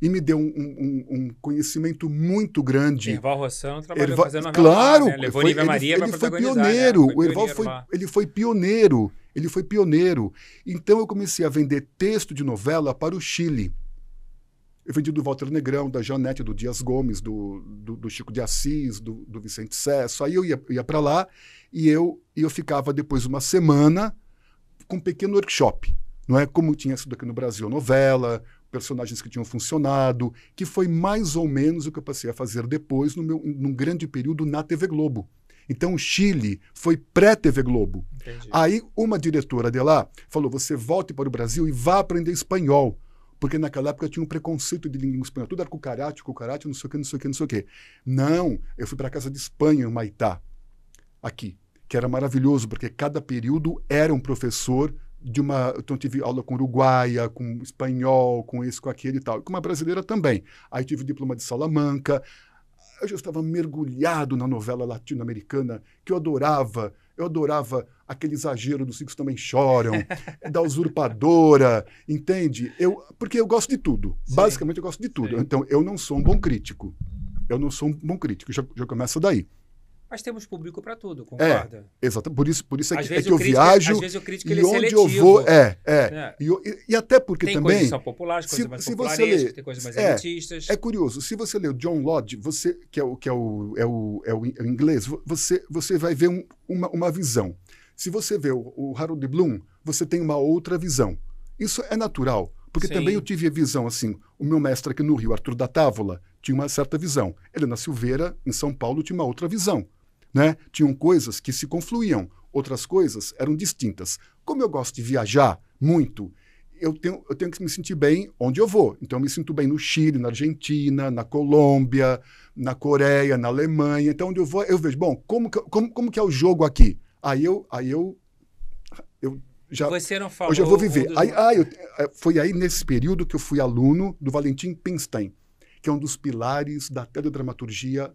e me deu um, um, um conhecimento muito grande. Erval Rossano trabalhou fazendo a Claro, né? foi, ele, Maria ele, foi né? pioneiro, né? foi o Erval foi, lá. ele foi pioneiro, ele foi pioneiro. Então eu comecei a vender texto de novela para o Chile. Eu vendi do Walter Negrão, da Janete, do Dias Gomes, do, do, do Chico de Assis, do, do, Vicente Cesso. Aí eu ia, ia para lá e eu, eu ficava depois uma semana com um pequeno workshop. Não é como tinha sido aqui no Brasil, novela, personagens que tinham funcionado, que foi mais ou menos o que eu passei a fazer depois, no meu, num grande período na TV Globo. Então, o Chile foi pré-TV Globo. Entendi. Aí, uma diretora de lá falou: você volte para o Brasil e vá aprender espanhol porque naquela época eu tinha um preconceito de língua espanhola. Tudo era cucarate, cucarate, não sei o que, não sei o que, não sei o que. Não, eu fui para a casa de Espanha, em Maitá, aqui, que era maravilhoso, porque cada período era um professor de uma. Então, tive aula com uruguaia, com espanhol, com esse, com aquele e tal. Com uma brasileira também. Aí tive o diploma de Salamanca. Eu já estava mergulhado na novela latino-americana, que eu adorava. Eu adorava aquele exagero dos Cinco Também Choram, da Usurpadora, entende? Eu, porque eu gosto de tudo. Sim. Basicamente, eu gosto de tudo. Sim. Então, eu não sou um bom crítico. Eu não sou um bom crítico. Já, já começa daí. Mas temos público para tudo, é, concorda? É, exato. Por isso, por isso é, que, é que eu é- viajo. Às vezes crítico ele e é onde é eu vou, é, é. E, e, até porque tem também. Coisas são populares, coisas se, mais se você lê, tem coisas mais é, elitistas. É curioso. Se você lê o John Lodge, você que é o que é o, é o, é o, é o inglês, você você vai ver um, uma, uma visão. Se você vê o, o Harold Bloom, você tem uma outra visão. Isso é natural. Porque Sim. também eu tive a visão assim. O meu mestre aqui no Rio, Arthur da Távola, tinha uma certa visão. Ele na Silveira, em São Paulo, tinha uma outra visão né? Tinham coisas que se confluíam, outras coisas eram distintas. Como eu gosto de viajar muito, eu tenho, eu tenho que me sentir bem onde eu vou. Então, eu me sinto bem no Chile, na Argentina, na Colômbia, na Coreia, na Alemanha. Então, onde eu vou, eu vejo, bom, como que, como, como que é o jogo aqui? Aí eu, aí eu, eu já, Você não falou. Eu já vou viver. aí, ah, eu, é, foi aí nesse período que eu fui aluno do Valentim Pinstein, que é um dos pilares da teledramaturgia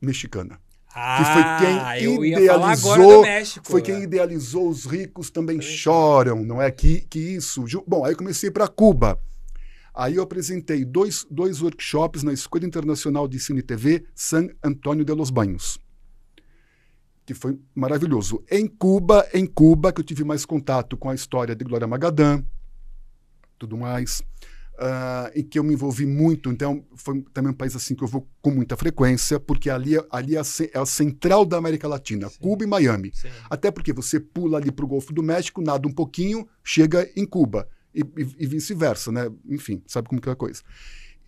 mexicana. Ah, que foi ah, quem idealizou, México, foi quem né? idealizou os ricos também é. choram, não é que que isso. Bom, aí eu comecei para Cuba. Aí eu apresentei dois, dois workshops na Escola Internacional de Cine e TV San Antônio de los Banhos, que foi maravilhoso. Em Cuba, em Cuba que eu tive mais contato com a história de Glória Magadã, tudo mais. Uh, ah, em que eu me envolvi muito. Então, foi também um país assim que eu vou com muita frequência, porque ali, é, ali é, a, é a central da América Latina, Sim. Cuba e Miami. Sim. Até porque você pula ali para o Golfo do México, nada um pouquinho, chega em Cuba. E, e, e vice-versa, né? Enfim, sabe como que é a coisa.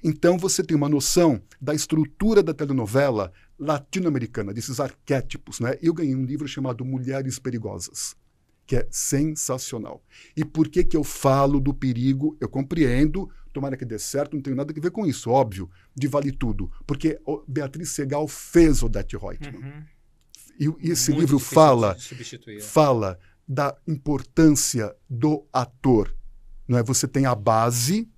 Então, você tem uma noção da estrutura da telenovela latino-americana, desses arquétipos, né? Eu ganhei um livro chamado Mulheres Perigosas que é sensacional. E por que que eu falo do perigo? Eu compreendo tomara que dê certo, não tenho nada a ver com isso, óbvio, de vale tudo. Porque Beatriz Segal fez o Reutemann. Uhum. E, e, esse Muito livro fala, fala da importância do ator. Não é? Você tem a base,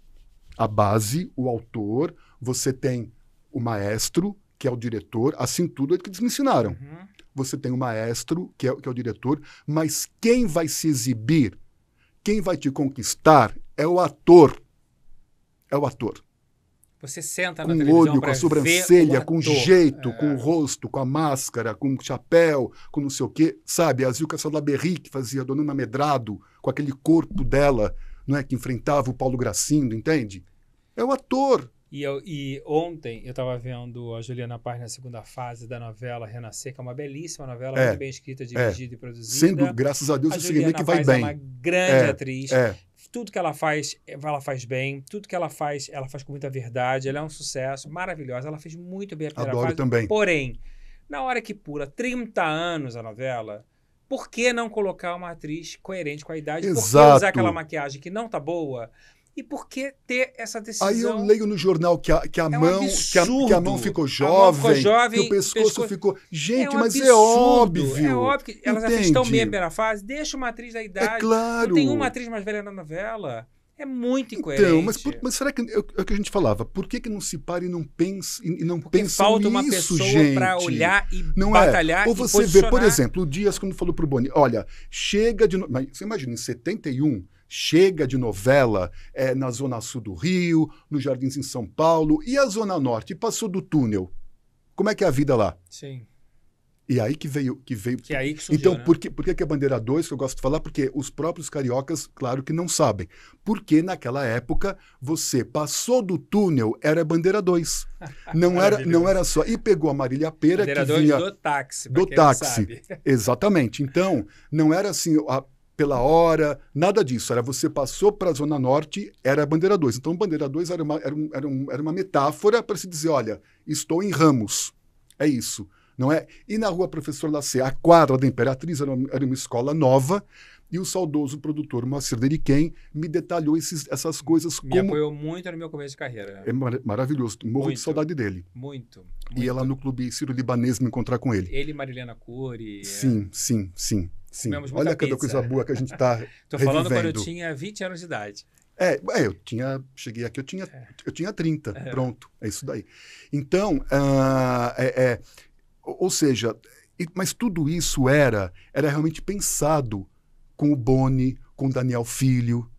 a base, o autor, você tem o maestro, que é o diretor, assim tudo é que eles me ensinaram. Uhum. Você tem o maestro, que é, que é o diretor, mas quem vai se exibir, quem vai te conquistar é o ator é o ator. Você senta com na televisão olho, com a sobrancelha, com jeito, é. com o rosto, com a máscara, com o chapéu, com não sei o quê. Sabe, a Zilka Salaberry, que fazia a Dona Ana Medrado, com aquele corpo dela, não é que enfrentava o Paulo Gracindo, entende? É o ator. E, eu, e ontem eu estava vendo a Juliana Paz na segunda fase da novela Renascer, que é uma belíssima novela, é, muito bem escrita, é. dirigida é, e produzida. Sendo, graças a Deus, a é Juliana significa que vai Paz é bem. É uma grande atriz. Tudo que ela faz, eh, ela faz bem. Tudo que ela faz, ela faz com muita verdade. Ela é um sucesso, maravilhosa. Ela fez muito bem a primeira Adoro fase, também. Porém, na hora que pula 30 anos a novela, por que não colocar uma atriz coerente com a idade? Exato. Por que usar aquela maquiagem que não tá boa? E por que ter essa decisão? Aí eu leio no jornal que a, que a, é um mão, que a, que a, mão ficou jovem, mão jovem que o pescoço, pescoço... ficou. Gente, é um mas é, é óbvio. É óbvio que elas Entende? estão meio primeira fase, deixa uma atriz da é idade. É claro. Não tem uma atriz mais velha na novela. É muito então, incoerente. Então, mas, mas será que é, é o que a gente falava? Por que, que não se para e não pensa e não Porque pensa falta uma nisso, pessoa para olhar e não batalhar? É. Ou você vê, por exemplo, o Dias quando falou para o Boni, olha, chega de, no... mas, você imagina em 71 Chega de novela é, na Zona Sul do Rio, nos Jardins em São Paulo. E a Zona Norte? Passou do túnel. Como é que é a vida lá? Sim. E aí que veio. Que veio... Que é aí que surgiu, então, né? por, que, por que a bandeira 2 que eu gosto de falar? Porque os próprios cariocas, claro que não sabem. Porque naquela época, você passou do túnel, era bandeira 2. Não era, não era só. E pegou a Marília Pera, bandeira que vinha. do táxi. Do táxi. Exatamente. Então, não era assim. A, pela hora, nada disso. Era você passou para a Zona Norte, era a Bandeira 2. Então, Bandeira 2 era uma, era um, era um, era uma metáfora para se dizer: olha, estou em Ramos. É isso. Não é? E na rua Professor Lacé, a quadra da Imperatriz era uma, era uma escola nova, e o saudoso produtor Moacir Deriquem me detalhou esses, essas coisas. Me como... apoiou muito no meu começo de carreira. É mar maravilhoso. Morro muito, de saudade dele. Muito. muito. E ela no clube Ciro Libanês me encontrar com ele. Ele e Marilena Cury. Sim, é... sim, sim. Sim. Olha cada coisa boa que a gente está. Estou falando quando eu tinha 20 anos de idade. É, é, eu tinha, cheguei aqui, eu tinha, é. eu tinha 30, é. pronto, é isso daí. Então, uh, é, é, ou seja, mas tudo isso era, era realmente pensado com o Boni, com o Daniel Filho,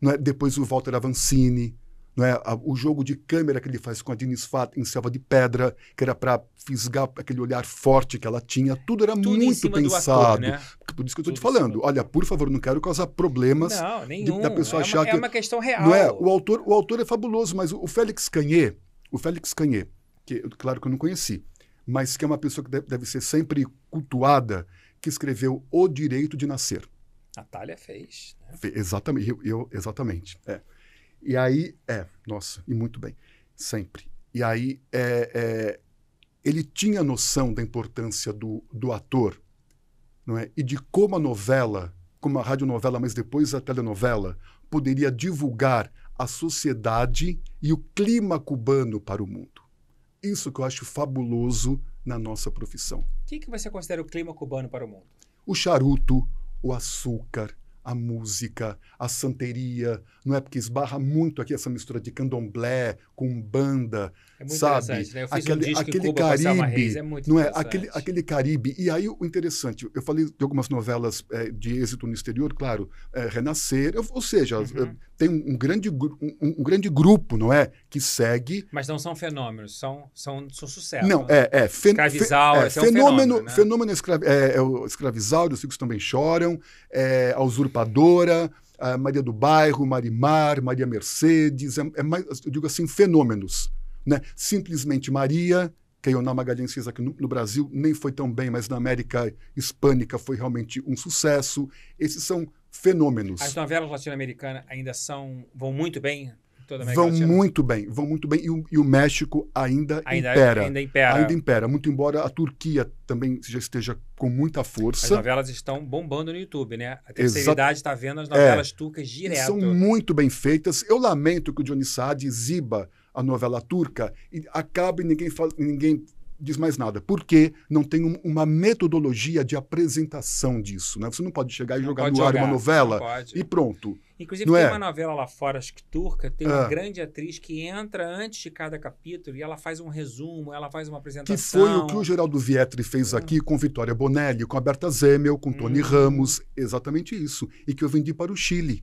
né? depois o Walter Avancini, né, o jogo de câmera que ele faz com a Denise Fat em Selva de Pedra, que era para fisgar aquele olhar forte que ela tinha, tudo era tudo muito pensado. Ator, né? Por isso que eu estou te falando. Olha, por favor, não quero causar problemas não, de, da pessoa é achar uma, é que. É uma questão real. Não é? o, autor, o autor é fabuloso, mas o, o Félix Canhê, o Félix Canhê, que claro que eu não conheci, mas que é uma pessoa que deve, ser sempre cultuada, que escreveu O Direito de Nascer. Natália fez. Né? Exatamente, eu, eu exatamente. É. E aí, é, nossa, e muito bem, sempre. E aí, é, é, ele tinha noção da importância do, do ator, não é? E de como a novela, como a radionovela, mas depois a telenovela, poderia divulgar a sociedade e o clima cubano para o mundo. Isso que eu acho fabuloso na nossa profissão. O que, que você considera o clima cubano para o mundo? O charuto, o açúcar, a música, a santeria, não é? Porque esbarra muito aqui essa mistura de candomblé com banda, é muito sabe? interessante, né? Eu fiz aquele, um disco aquele Cuba, Caribe, Reis, é muito não é? Aquele, aquele Caribe. E aí, o interessante, eu falei de algumas novelas é, de êxito no exterior, claro, é, Renascer, eu, ou seja, uhum. tem um, grande, um, um, grande grupo, não é? Que segue... Mas não são fenômenos, são, são, são sucessos. Não, né? é... é fen, é, é, fenômeno, fenômeno, né? fenômeno escra, é, é, Escravizal, Os Ciclos Também Choram, é, A Usurpadora... A Maria do Bairro, Marimar, Maria Mercedes, é, é mais, eu digo assim, fenômenos né? Simplesmente Maria, que é o nome galhensis aqui no, no, Brasil nem foi tão bem, mas na América Hispânica foi realmente um sucesso. Esses são fenômenos. As novelas latino-americanas ainda são vão muito bem vão Latina. muito bem, vão muito bem. E o, e o México ainda, ainda, impera, ainda, impera. Ainda impera. Muito embora a Turquia também já esteja com muita força. As novelas estão bombando no YouTube, né? A terceira idade está vendo as novelas é, turcas direto. São muito bem feitas. Eu lamento que o Johnny Saad exiba a novela turca e acaba e ninguém, fala, ninguém diz mais nada, porque não tem um, uma metodologia de apresentação disso. Né? Você não pode chegar e jogar no jogar, ar uma novela e pronto. Inclusive, não tem é? uma novela lá fora, acho que turca, tem é. uma ah. grande atriz que entra antes de cada capítulo e ela faz um resumo, ela faz uma apresentação. Que foi o que o Geraldo Vietri fez é. aqui com Vitória Bonelli, com a Berta Zemel, com Tony hum. Ramos, exatamente isso. E que eu vendi para o Chile.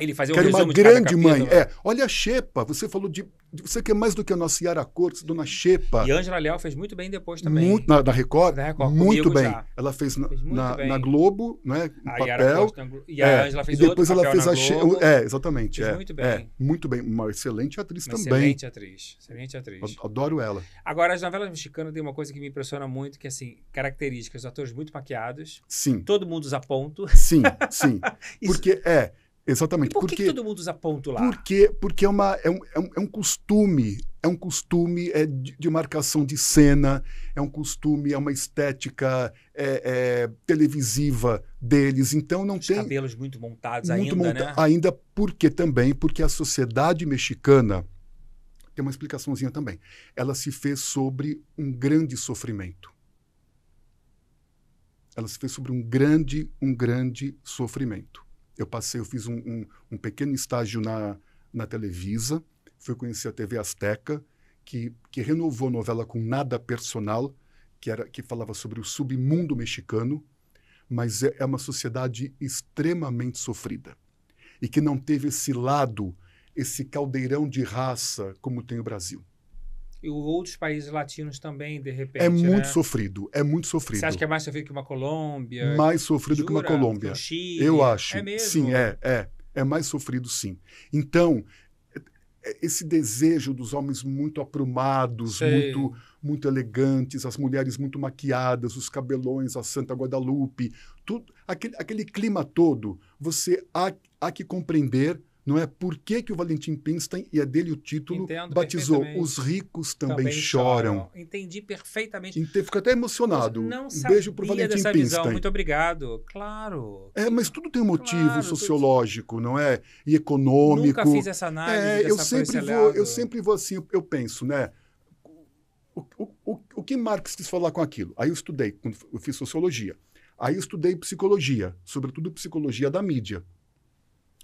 Ele fazia Quero era uma grande mãe. Né? É, olha a Xepa, você falou de, você quer mais do que a nossa Yara Cortes, Dona Xepa. E Ângela Leal fez muito bem depois também. Muito, na, na Record? Na Record muito bem. Já. Ela fez, na, fez na, na, Globo, né, a papel. Yara Costa, e a é, Ângela é, fez e depois outro ela fez a Globo. Xepa, é, exatamente. É, muito bem. É, muito bem, uma excelente atriz uma também. Excelente atriz, excelente atriz. Adoro ela. Agora as novelas mexicanas tem uma coisa que me impressiona muito, que é, assim, características, os atores muito maquiados. Sim. Todo mundo usa ponto. Sim, sim. Porque é Exatamente. E por porque, que todo mundo usa ponto lá? Porque, porque é, uma, é, um, é, um, é um costume, é um costume é de, de, marcação de cena, é um costume, é uma estética é, é, televisiva deles. Então não Os tem. cabelos muito montados muito ainda, monta né? Ainda porque também, porque a sociedade mexicana tem uma explicaçãozinha também. Ela se fez sobre um grande sofrimento. Ela se fez sobre um grande, um grande sofrimento. Eu passei, eu fiz um, um, um pequeno estágio na, na Televisa, fui conhecer a TV Azteca, que, que renovou a novela com Nada Personal, que, era, que falava sobre o submundo mexicano, mas é, é uma sociedade extremamente sofrida e que não teve esse lado, esse caldeirão de raça como tem o Brasil. E outros países latinos também, de é repente. É muito né? sofrido, é muito sofrido. Você acha que é mais sofrido que uma Colômbia? Mais sofrido Jura? que uma Colômbia. Que é Chile? Eu acho. É mesmo? Sim, é, é. É mais sofrido, sim. Então, é, esse desejo dos homens muito aprumados, Sei. muito muito elegantes, as mulheres muito maquiadas, os cabelões, a Santa Guadalupe, tudo aquele, aquele clima todo, você há, há que compreender não é por que, que o Valentim Pinstein, e é dele o título, Entendo batizou Os Ricos Também, também choram. choram. Entendi perfeitamente. Ente, fico até emocionado. Não um beijo para o Valentim dessa Pinstein. Visão. Muito obrigado. Claro. É, mas tudo tem um motivo claro, sociológico, tudo. não é? E econômico. Nunca fiz essa análise. É, eu, sempre vou, eu sempre vou assim, eu penso, né? O, o, o, o que Marx quis falar com aquilo? Aí eu estudei, eu fiz sociologia. Aí eu estudei psicologia, sobretudo psicologia da mídia,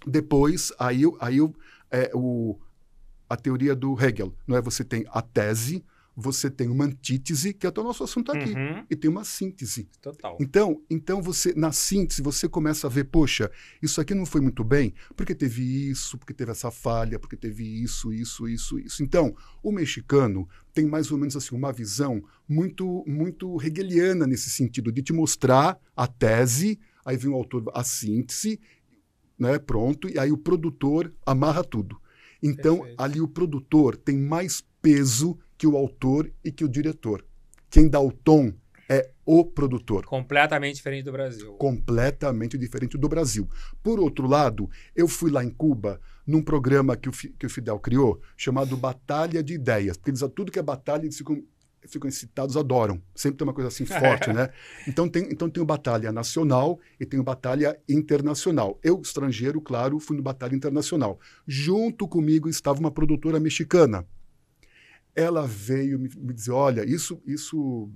depois, aí, aí é, o, a teoria do Hegel, não é? Você tem a tese, você tem uma antítese, que é o nosso assunto aqui, uhum. e tem uma síntese. Total. Então, então você na síntese você começa a ver, poxa, isso aqui não foi muito bem, porque teve isso, porque teve essa falha, porque teve isso, isso, isso, isso. Então, o mexicano tem mais ou menos assim uma visão muito muito hegeliana nesse sentido de te mostrar a tese, aí vem o autor a síntese né, pronto, e aí o produtor amarra tudo. Então, Perfeito. ali o produtor tem mais peso que o autor e que o diretor. Quem dá o tom é o produtor. Completamente diferente do Brasil. Completamente diferente do Brasil. Por outro lado, eu fui lá em Cuba num programa que o, que o Fidel criou chamado Batalha de Ideias, porque eles tudo que é batalha eles ficam ficam excitados, adoram. Sempre tem uma coisa assim forte, né? Então tem, então tem batalha nacional e tem batalha internacional. Eu, estrangeiro, claro, fui no batalha internacional. Junto comigo estava uma produtora mexicana. Ela veio me, me dizer, olha, isso isso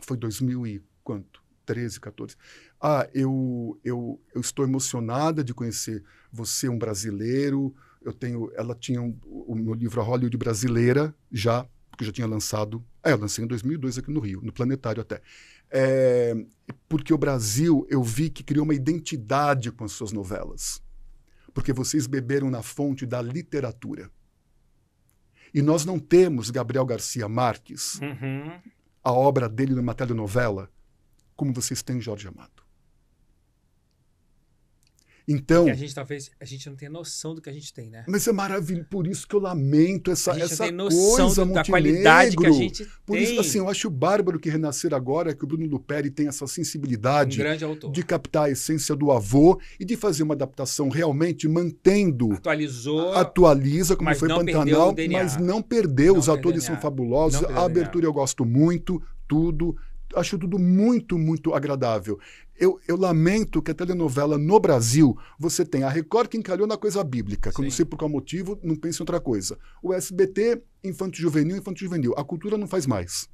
foi 2000 e quanto? 13, 14. Ah, eu, eu, eu estou emocionada de conhecer você, um brasileiro. Eu tenho, ela tinha um, o meu livro A Hollywood Brasileira já, porque eu já tinha lançado é, eu lancei em 2002 aqui no Rio, no Planetário até. É, porque o Brasil, eu vi que criou uma identidade com as suas novelas. Porque vocês beberam na fonte da literatura. E nós não temos Gabriel Garcia Marques, uhum. a obra dele numa telenovela, como vocês têm Jorge Amado. Então. a gente talvez a gente não tem noção do que a gente tem, né? Mas é maravilhoso. Por isso que eu lamento essa, essa coisa do, da qualidade que a gente Por isso, assim, eu acho bárbaro que renascer agora, que o Bruno Luperi tem essa sensibilidade um de captar a essência do avô e de fazer uma adaptação realmente mantendo. Atualizou. Atualiza, como foi Pantanal, mas não perdeu. Não os atores DNA. são fabulosos. A abertura eu gosto muito, tudo acho tudo muito, muito agradável. Eu, eu, lamento que a telenovela no Brasil, você tem a Record que encalhou na coisa bíblica, que eu não sei por qual motivo, não pense em outra coisa. O SBT, infanto juvenil, infanto juvenil. A cultura não faz mais.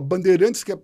Bandeirantes, que, é,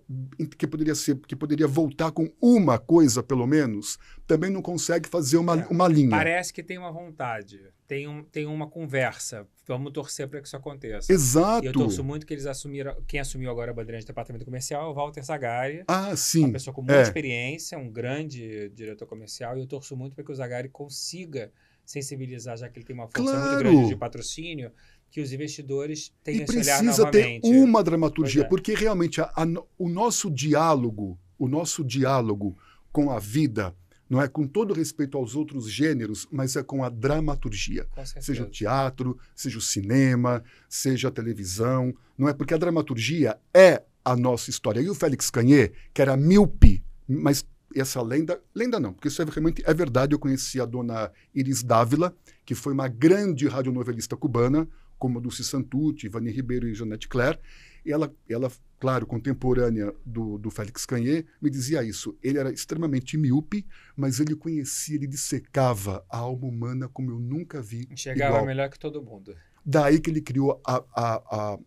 que, poderia ser, que poderia voltar com uma coisa, pelo menos, também não consegue fazer uma, é, uma linha. Parece que tem uma vontade, tem, um, tem uma conversa. Vamos torcer para que isso aconteça. Exato. E eu torço muito que eles assumiram. Quem assumiu agora a é Bandeirante do Departamento Comercial é o Walter Zagari. Ah, sim. Uma pessoa com muita é. experiência, um grande diretor comercial. E eu torço muito para que o Zagari consiga sensibilizar, já que ele tem uma função claro. muito grande de patrocínio que os investidores tenham e esse olhar novamente. precisa ter uma dramaturgia, é. porque realmente a, a, o nosso diálogo, o nosso diálogo com a vida, não é com todo respeito aos outros gêneros, mas é com a dramaturgia. Com seja o teatro, seja o cinema, seja a televisão, não é? Porque a dramaturgia é a nossa história. E o Félix Canhê, que era míope, mas essa lenda, lenda não, porque isso é realmente é verdade. Eu conheci a dona Iris Dávila, que foi uma grande radionovelista cubana, como a Dulce Santucci, Vani Ribeiro e Jeanette Claire. E ela, ela, claro, contemporânea do, do Félix Canhê, me dizia isso. Ele era extremamente míope, mas ele conhecia, ele dissecava a alma humana como eu nunca vi. Enxergava igual. melhor que todo mundo. Daí que ele criou a, a, a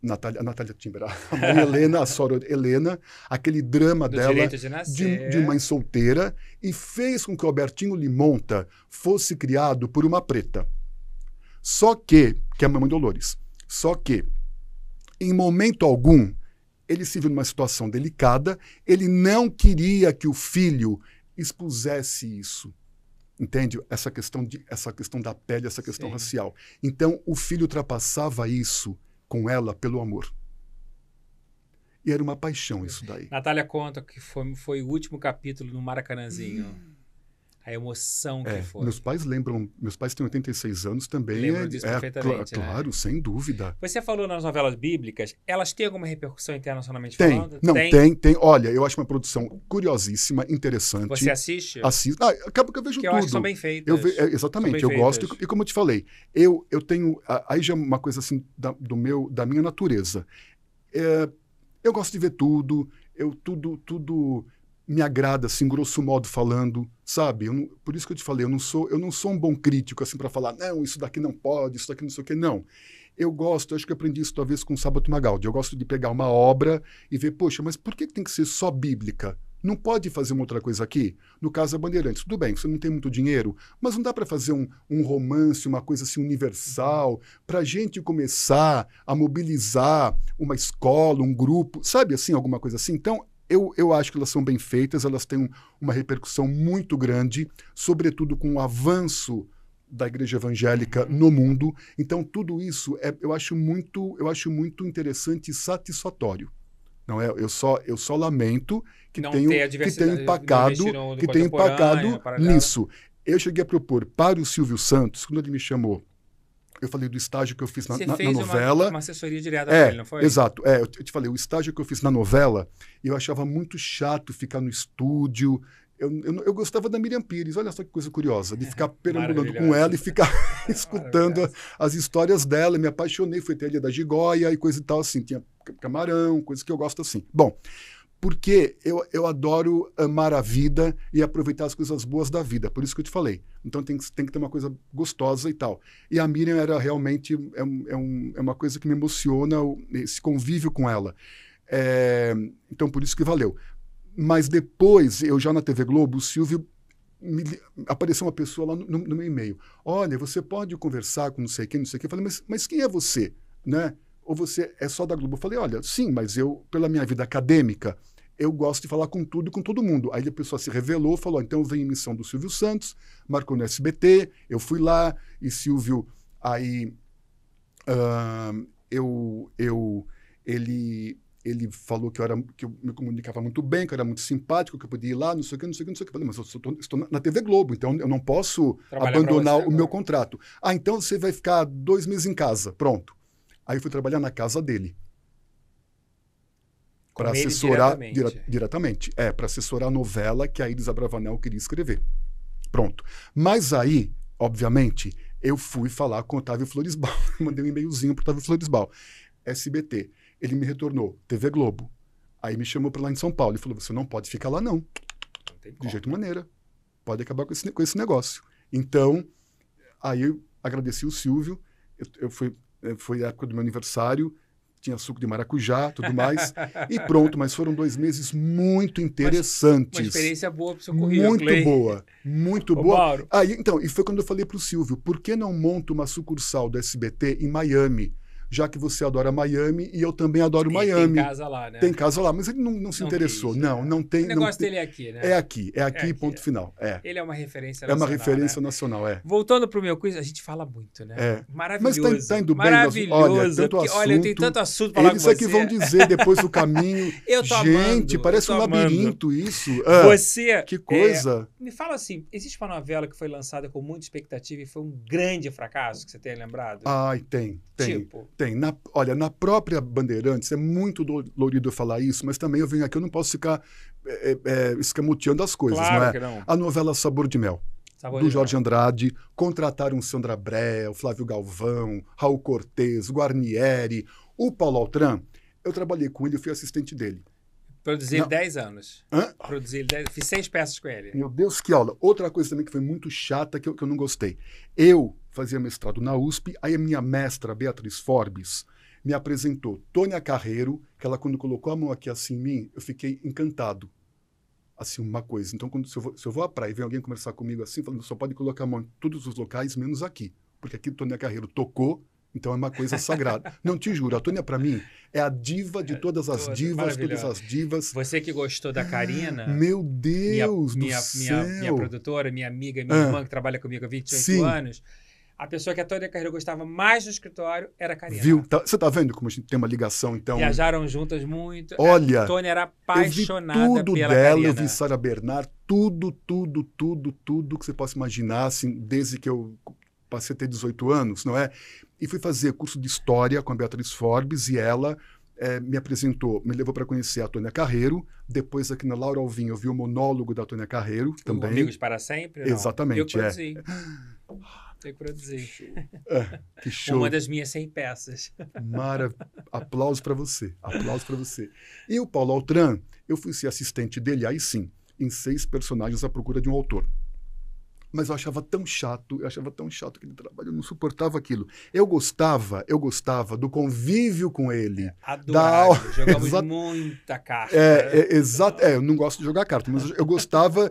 Natália, a Natália Timber, a mãe Helena, a Sora Helena, aquele drama Do dela de, de, de, mãe solteira, e fez com que o Albertinho Limonta fosse criado por uma preta. Só que, que é a mamãe Dolores. Só que, em momento algum, ele se viu numa situação delicada, ele não queria que o filho expusesse isso. Entende? Essa questão, de, essa questão da pele, essa questão Sim. racial. Então, o filho ultrapassava isso com ela pelo amor. E era uma paixão isso daí. Natália conta que foi, foi o último capítulo no Maracanãzinho. Hum a emoção que é, foi. Meus pais lembram, meus pais têm 86 anos também. Lembram é, disso é, perfeitamente. É, cl né? Claro, sem dúvida. Você falou nas novelas bíblicas, elas têm alguma repercussão internacionalmente tem, falando? Não, tem? tem, tem. Olha, eu acho uma produção curiosíssima, interessante. Você assiste? Assisto. Ah, acaba que eu vejo que tudo. Eu acho que são bem feitas. Eu ve, é, exatamente, eu feitas. gosto. E, e, como eu te falei, eu, eu tenho. Aí já é uma coisa assim da, do meu, da minha natureza. eu gosto de ver tudo, eu tudo, tudo me agrada, assim, grosso modo falando, sabe? Não, por isso que eu te falei, eu não sou, eu não sou um bom crítico, assim, para falar, não, isso daqui não pode, isso daqui não sei o quê, não. Eu gosto, acho que eu aprendi isso talvez com o Sábato Magaldi, eu gosto de pegar uma obra e ver, poxa, mas por que tem que ser só bíblica? Não pode fazer uma outra coisa aqui? No caso da Bandeirantes, tudo bem, você não tem muito dinheiro, mas não dá para fazer um, um romance, uma coisa assim universal, para a gente começar a mobilizar uma escola, um grupo, sabe assim, alguma coisa assim? Então, eu, eu acho que elas são bem feitas, elas têm um, uma repercussão muito grande, sobretudo com o avanço da igreja evangélica no mundo. Então tudo isso é, eu acho muito, eu acho muito interessante e satisfatório. Não é, eu só, eu só lamento que não que empacado, que tenho empacado é, nisso. Eu cheguei a propor para o Silvio Santos, quando ele me chamou eu falei do estágio que eu fiz na, Você na, fez na novela. Uma, uma assessoria direta é, ele, não foi? Exato. É, eu te falei, o estágio que eu fiz na novela, eu achava muito chato ficar no estúdio. Eu, eu, eu gostava da Miriam Pires, olha só que coisa curiosa, de ficar perambulando com ela e ficar escutando as histórias dela. Me apaixonei, foi telha da Gigóia e coisa e tal, assim. Tinha camarão, coisa que eu gosto assim. Bom, porque eu, eu adoro amar a vida e aproveitar as coisas boas da vida. Por isso que eu te falei. Então tem que, tem que ter uma coisa gostosa e tal. E a Miriam era realmente é, um, é, um, é uma coisa que me emociona, esse convívio com ela. É, então por isso que valeu. Mas depois, eu já na TV Globo, o Silvio me, apareceu uma pessoa lá no, no meu e-mail. Olha, você pode conversar com não sei quem, não sei quem. Eu falei, mas, mas quem é você? Né? Ou você é só da Globo? Eu falei, olha, sim, mas eu, pela minha vida acadêmica, eu gosto de falar com tudo e com todo mundo. Aí a pessoa se revelou, falou: então eu venho em missão do Silvio Santos, marcou no SBT, eu fui lá, e Silvio, aí uh, eu, eu, ele, ele falou que eu, era, que eu me comunicava muito bem, que eu era muito simpático, que eu podia ir lá, não sei o que, não sei o que, não sei o que. falei, mas eu tô, estou na TV Globo, então eu não posso Trabalhar abandonar o meu contrato. Ah, então você vai ficar dois meses em casa, pronto. Aí eu fui trabalhar na casa dele para assessorar diretamente. Dire, diretamente. É, para assessorar a novela que a Iris Abravanel queria escrever. Pronto. Mas aí, obviamente, eu fui falar com o Otávio Floresbal. Mandei um e-mailzinho para o Otávio Floresbal. SBT. Ele me retornou, TV Globo. Aí me chamou para lá em São Paulo e falou: você não pode ficar lá, não. não de jeito maneira. Pode acabar com esse, com esse negócio. Então, aí eu agradeci o Silvio. Eu, eu fui, eh, foi a época do meu aniversário tinha suco de maracujá, tudo mais. e pronto, mas foram dois meses muito interessantes. Uma, uma experiência boa para o seu currículo. Muito Clay. boa, muito Ô, boa. Mauro. Aí, então, e foi quando eu falei para o Silvio, por que não monto uma sucursal do SBT em Miami? já que você adora Miami e eu também adoro e Miami. Tem casa lá, né? Tem casa lá, mas ele não, não se não interessou. Quis, né? não, não tem. O negócio tem... dele é aqui, né? É aqui, é aqui, é aqui ponto é. final. É. Ele é uma referência nacional. É uma referência né? nacional, é. Voltando pro meu quiz, a gente fala muito, né? É. Maravilhoso. Mas tá, tá indo bem, maravilhoso. Olha, tanto assunto, olha, tem tanto assunto para falar Eles aqui vão dizer depois do caminho. eu tô Gente, amando, parece um labirinto amando. isso. Ah, você. Que coisa. É, me fala assim: existe uma novela que foi lançada com muita expectativa e foi um grande fracasso que você tenha lembrado? Ai, tem, tem. Tipo, tem. Na, olha, na própria Bandeirantes, é muito dolorido falar isso, mas também eu venho aqui, eu não posso ficar é, é, é escamoteando as coisas, claro não é? Não. A novela Sabor de Mel. Sabor do Jorge mel. Andrade, contrataram Sandra Bré, o Flávio Galvão, Raul Cortez, Guarnieri, o Paulo Altran. Eu trabalhei com ele, eu fui assistente dele. Produzir 10 anos. Hã? Produzi 10 Fiz seis peças com ele. Meu Deus, que aula. Outra coisa também que foi muito chata, que eu, que eu não gostei. Eu fazia mestrado na USP, aí a minha mestra, Beatriz Forbes, me apresentou Tônia Carreiro, que ela, quando colocou a mão aqui assim em mim, eu fiquei encantado. Assim, uma coisa. Então, quando, se, eu vou, se eu vou à praia e vem alguém conversar comigo assim, falando, só pode colocar a mão em todos os locais, menos aqui. Porque aqui Tônia Carreiro tocou então é uma coisa sagrada. Não te juro, a Tônia para mim é a diva de todas as Toda, divas, todas as divas. Você que gostou da Karina. Meu Deus minha, do minha, céu. Minha, minha produtora, minha amiga, minha ah, irmã que trabalha comigo há 28 sim. anos. A pessoa que a Tônia Carreiro gostava mais no escritório era a Karina. Viu? Tá, você tá vendo como a gente tem uma ligação, então? Viajaram juntas muito. Olha. A Tônia era apaixonada eu vi tudo pela dela, Karina. Eu vi Sara Bernard, tudo, tudo, tudo, tudo que você possa imaginar, assim, desde que eu passei a ter 18 anos, não é? E fui fazer curso de História com a Beatriz Forbes e ela é, me apresentou, me levou para conhecer a Tônia Carreiro. Depois, aqui na Laura Alvim, eu vi o monólogo da Tônia Carreiro também. Amigos para Sempre? Não. Exatamente. Eu é. produzi. É. Tem que produzir. que show. É, Uma das minhas 100 peças. Mara, aplausos para você. Aplausos para você. E o Paulo Altran, eu fui ser assistente dele, aí sim, em seis personagens à procura de um autor mas eu achava tão chato, eu achava tão chato aquele trabalho, eu não suportava aquilo. Eu gostava, eu gostava do convívio com ele. adorava, é, da... jogamos muita carta. É, né? é exato, é, eu não gosto de jogar carta, mas eu gostava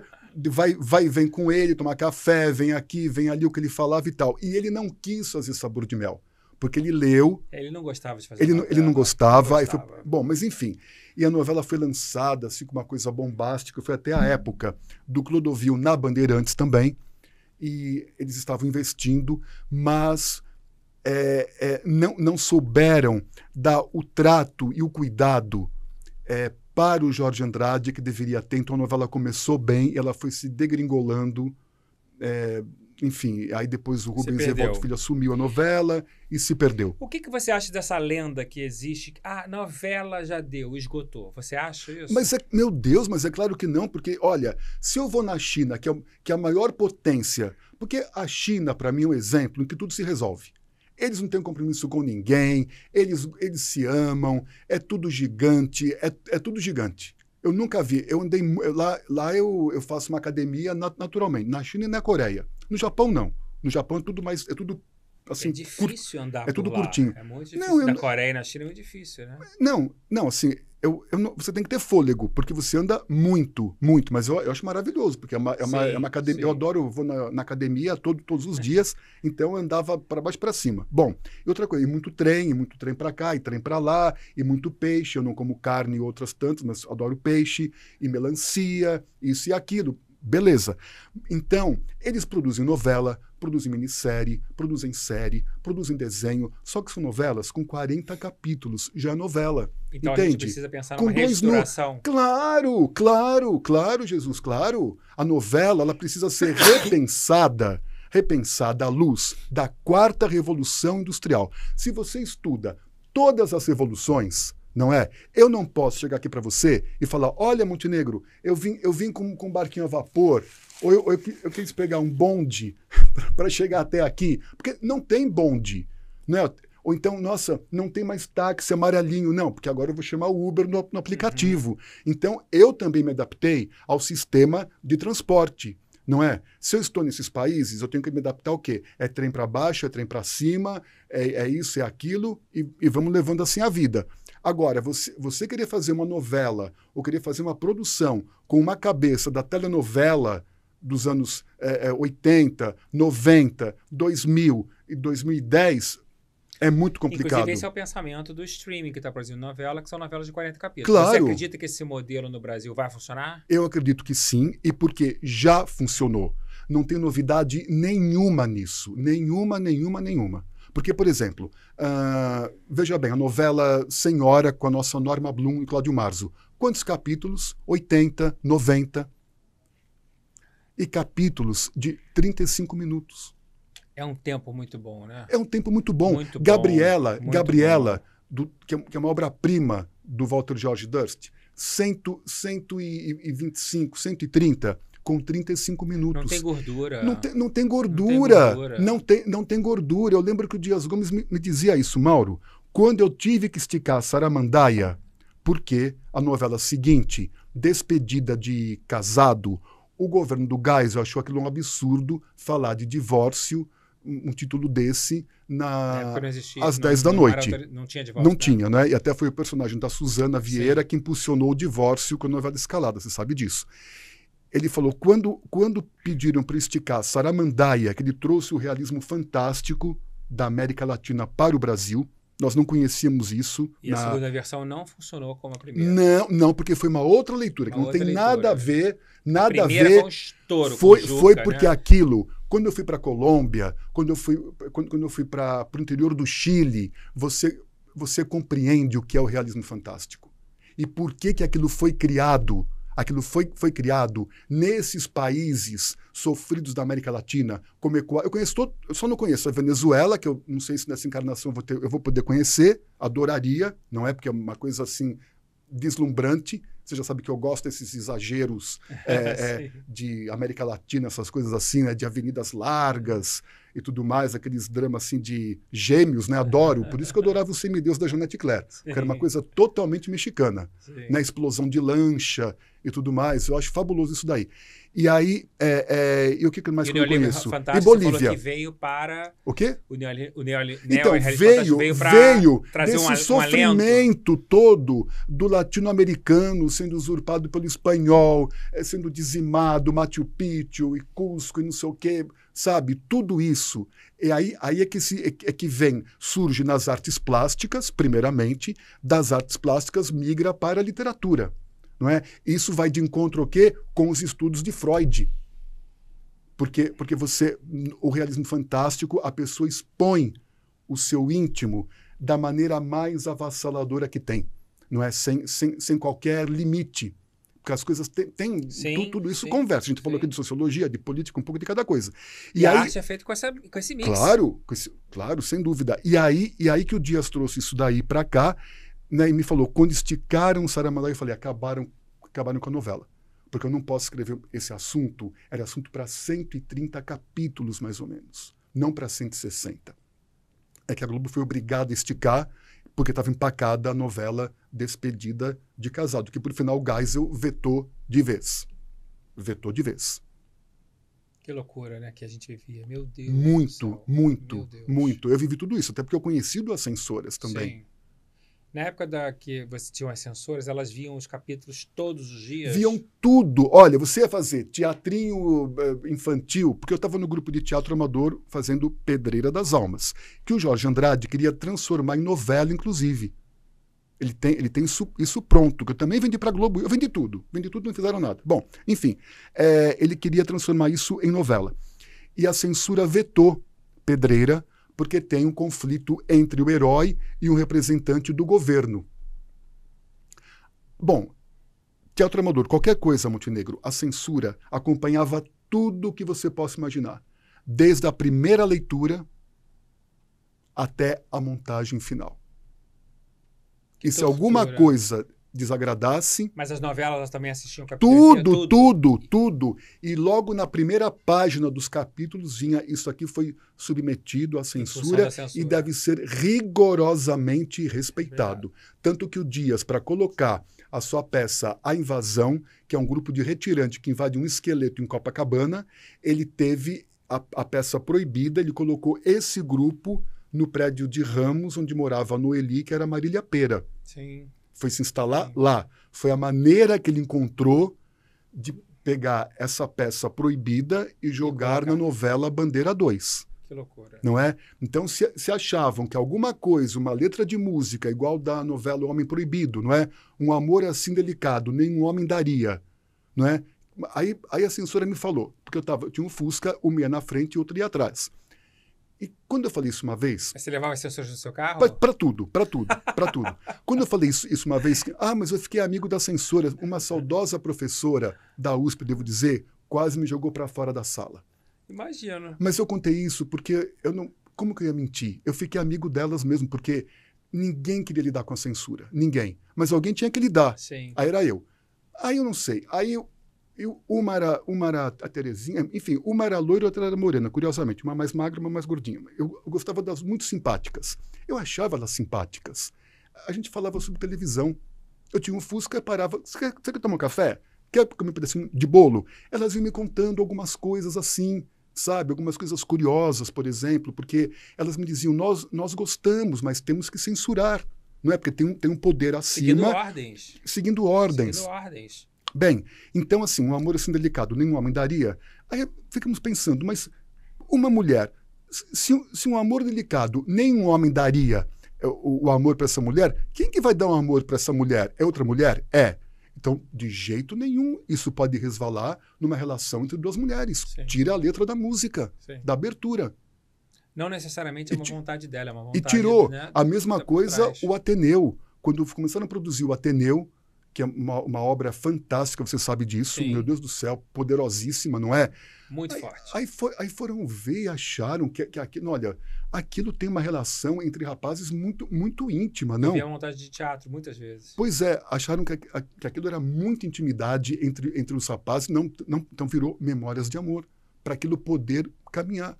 vai, vai e vem com ele, tomar café, vem aqui, vem ali o que ele falava e tal. E ele não quis fazer sabor de mel, porque ele leu. Ele não gostava de fazer Ele, não, ele não né? gostava. Não gostava. Foi, bom, mas enfim. E a novela foi lançada assim com uma coisa bombástica, foi até a época do Clodovil na Bandeirantes também e eles estavam investindo, mas é, é, não, não souberam dar o trato e o cuidado é, para o Jorge Andrade que deveria ter. Então a novela começou bem, ela foi se degringolando. É, enfim, aí depois o Rubens Evaldo Filho assumiu a novela e se perdeu. O que, que você acha dessa lenda que existe? Ah, novela já deu, esgotou. Você acha isso? Mas é, meu Deus, mas é claro que não, porque, olha, se eu vou na China, que é, que é a maior potência, porque a China, para mim, é um exemplo em que tudo se resolve. Eles não têm compromisso com ninguém, eles, eles se amam, é tudo gigante, é, é tudo gigante. Eu nunca vi. Eu andei lá, lá eu, eu faço uma academia naturalmente, na China e na Coreia. No Japão, não. No Japão é tudo mais. É tudo Assim, é difícil cur... andar É tudo lá. curtinho. É muito difícil. Não, eu... Na Coreia e na China é muito difícil, né? Não, não, assim, eu, eu não... você tem que ter fôlego, porque você anda muito, muito. Mas eu, eu acho maravilhoso, porque é uma, é uma, sim, é uma academia. Sim. Eu adoro, vou na, na, academia todo, todos os dias, então eu andava para baixo para cima. Bom, e outra coisa, e muito trem, e muito trem para cá, e trem para lá, e muito peixe. Eu não como carne e outras tantas, mas adoro peixe, e melancia, isso e aquilo Beleza. Então, eles produzem novela, produzem minissérie, produzem série, produzem desenho, só que são novelas com 40 capítulos, já é novela. Então entende? a gente precisa pensar numa com restauração. No... Claro, claro, claro, Jesus, claro. A novela, ela precisa ser repensada, repensada à luz da quarta revolução industrial. Se você estuda todas as revoluções, não é? Eu não posso chegar aqui para você e falar: olha, Montenegro, eu vim, eu vim com, com um barquinho a vapor, ou eu, eu, eu quis pegar um bonde para chegar até aqui, porque não tem bonde, né? Ou então, nossa, não tem mais táxi é amarelinho, não, porque agora eu vou chamar o Uber no, no aplicativo. Uhum. Então, eu também me adaptei ao sistema de transporte não é? Se eu estou nesses países, eu tenho que me adaptar ao quê? É trem para baixo, é trem para cima, é, é, isso, é aquilo, e, e, vamos levando assim a vida. Agora, você, você querer fazer uma novela ou querer fazer uma produção com uma cabeça da telenovela dos anos é, 80, 90, 2000 e 2010 é muito complicado. Inclusive, esse é o pensamento do streaming que está produzindo novela, que são novelas de 40 capítulos. Claro. Você acredita que esse modelo no Brasil vai funcionar? Eu acredito que sim, e porque já funcionou. Não tem novidade nenhuma nisso. Nenhuma, nenhuma, nenhuma. Porque, por exemplo, uh, veja bem, a novela Senhora com a nossa Norma Bloom e Cláudio Marzo. Quantos capítulos? 80, 90. E capítulos de 35 minutos. É um tempo muito bom, né? É um tempo muito bom. Muito Gabriela, bom, muito Gabriela, bom. Do, que, é, que é uma obra-prima do Walter George Durst, 100, 125, 130 com 35 minutos. Não tem gordura. Não, te, não tem gordura. Não tem gordura. Não tem, não tem gordura. Eu lembro que o Dias Gomes me, me dizia isso, Mauro. Quando eu tive que esticar a Saramandaia, porque a novela seguinte, Despedida de Casado, o governo do Gás achou aquilo um absurdo falar de divórcio, um, título desse, na, na existia, às não, 10 da não noite. Era, não tinha divórcio. Não né? tinha, né? E até foi o personagem da Suzana Vieira Sim. que impulsionou o divórcio com a novela Escalada, você sabe disso ele falou, quando, quando pediram para esticar Saramandaia, que ele trouxe o realismo fantástico da América Latina para o Brasil, nós não conhecíamos isso. E na... a segunda versão não funcionou como a primeira. Não, não, porque foi uma outra leitura, que não tem leitura. nada a ver, nada a, a ver. Foi, um foi, Juca, foi né? porque né? aquilo, quando eu fui para a Colômbia, quando eu fui, quando, quando eu fui para o interior do Chile, você, você compreende o que é o realismo fantástico. E por que, que aquilo foi criado Aquilo foi, foi criado nesses países sofridos da América Latina, como Equador. Eu conheço todo, eu só não conheço a Venezuela, que eu não sei se nessa encarnação eu vou, ter, eu vou poder conhecer, adoraria, não é? Porque é uma coisa assim deslumbrante, você já sabe que eu gosto desses exageros é, é, de América Latina, essas coisas assim, né? De avenidas largas e tudo mais, aqueles dramas assim de gêmeos, né? Adoro. Por isso que eu adorava o semideus da Jeanette Claire, Sim. que era uma coisa totalmente mexicana, né? Explosão de lancha e tudo mais. Eu acho fabuloso isso daí. E aí, é, é, e o que, que mais que eu conheço? E Bolívia. veio para. O quê? O neoli, o então, veio, veio, veio um, sofrimento um todo do latino-americano sendo usurpado pelo espanhol, é, sendo dizimado, Machu Picchu e Cusco e não sei o quê, sabe? Tudo isso. E aí, aí é, que se, é, é que vem, surge nas artes plásticas, primeiramente, das artes plásticas migra para a literatura não é? Isso vai de encontro o quê? Com os estudos de Freud. Porque, porque você, o realismo fantástico, a pessoa expõe o seu íntimo da maneira mais avassaladora que tem, não é? Sem, sem, sem qualquer limite. Porque as coisas têm. Tu, tudo isso sim, conversa. A gente sim. falou aqui de sociologia, de política, um pouco de cada coisa. E, e aí, a arte é feita com, essa, com esse mix. Claro, esse, claro, sem dúvida. E aí, e aí que o Dias trouxe isso daí para cá né, e me falou, quando esticaram Saramandaia, eu falei, acabaram, acabaram com a novela. Porque eu não posso escrever esse assunto, era assunto para 130 capítulos, mais ou menos, não para 160. É que a Globo foi obrigada a esticar, porque estava empacada a novela Despedida de Casado, que por final Geisel vetou de vez. Vetou de vez. Que loucura, né? Que a gente vivia. Meu Deus. Muito, muito, Deus. muito. Eu vivi tudo isso, até porque eu conheci duas censoras também. Sim. Na época da que você tinha as censoras, elas viam os capítulos todos os dias? Viam tudo. Olha, você ia fazer teatrinho eh, infantil, porque eu estava no grupo de teatro amador fazendo Pedreira das Almas, que o Jorge Andrade queria transformar em novela, inclusive. Ele tem, ele tem isso, isso pronto, que eu também vendi para Globo. Eu vendi tudo. Vendi tudo, não fizeram nada. Bom, enfim, é, ele queria transformar isso em novela. E a censura vetou Pedreira porque tem um conflito entre o herói e um representante do governo. Bom, Teatro Amador, qualquer coisa, Montenegro, a censura acompanhava tudo o que você possa imaginar, desde a primeira leitura até a montagem final. Que e se alguma coisa desagradasse. Mas as novelas elas também assistiam tudo, tudo, tudo, tudo. E logo na primeira página dos capítulos vinha isso aqui foi submetido à censura, censura. e deve ser rigorosamente respeitado. Verdade. Tanto que o Dias para colocar a sua peça A Invasão, que é um grupo de retirante que invade um esqueleto em Copacabana, ele teve a, a peça proibida, ele colocou esse grupo no prédio de Ramos, onde morava a Noeli, que era Marília Pera. Sim foi se instalar lá. Foi a maneira que ele encontrou de pegar essa peça proibida e jogar na novela Bandeira 2. Que loucura. Não é? Então, se, se, achavam que alguma coisa, uma letra de música igual da novela Homem Proibido, não é? Um amor assim delicado, nenhum homem daria, não é? Aí, aí a censora me falou, porque eu, tava, eu tinha um Fusca, um ia na frente e outro ia atrás. E quando eu falei isso uma vez. Mas você levava sensores no seu carro? Para tudo, para tudo, para tudo. quando eu falei isso, isso uma vez, ah, mas eu fiquei amigo da censora, uma saudosa professora da USP, devo dizer, quase me jogou para fora da sala. Imagina. Mas eu contei isso porque eu não. Como que eu ia mentir? Eu fiquei amigo delas mesmo, porque ninguém queria lidar com a censura. Ninguém. Mas alguém tinha que lidar. Sim. Aí era eu. Aí eu não sei. Aí eu, e uma era, uma era a Terezinha, enfim, uma era loira e outra era morena, curiosamente, uma mais magra, uma mais gordinha. Eu, gostava das muito simpáticas. Eu achava elas simpáticas. A gente falava sobre televisão. Eu tinha um Fusca, parava. Você quer, você quer tomar um café? Quer comer um pedacinho de bolo? Elas iam me contando algumas coisas assim sabe? Algumas coisas curiosas, por exemplo, porque elas me diziam: nós, nós gostamos, mas temos que censurar. Não é? Porque tem um, tem um poder acima. Seguindo ordens. Seguindo ordens. Seguindo ordens. Bem, então assim, um amor assim delicado nenhum homem daria. Aí ficamos pensando, mas uma mulher, se, se um amor delicado nenhum homem daria eh, o, o amor para essa mulher, quem que vai dar um amor para essa mulher? É outra mulher? É. Então, de jeito nenhum, isso pode resvalar numa relação entre duas mulheres. Sim. Tira a letra da música, Sim. da abertura. Não necessariamente é uma vontade dela, é uma vontade. E tirou né, a mesma tá coisa o Ateneu. Quando começaram a produzir o Ateneu, que é uma, uma obra fantástica, você sabe disso, Sim. meu Deus do céu, poderosíssima, não é? Muito aí, forte. Aí, aí, foram ver e acharam que, que aquilo, olha, aquilo tem uma relação entre rapazes muito, muito íntima, não? Havia vontade de teatro, muitas vezes. Pois é, acharam que, que aquilo era muita intimidade entre, entre os rapazes, não, não, então virou memórias de amor, para aquilo poder caminhar.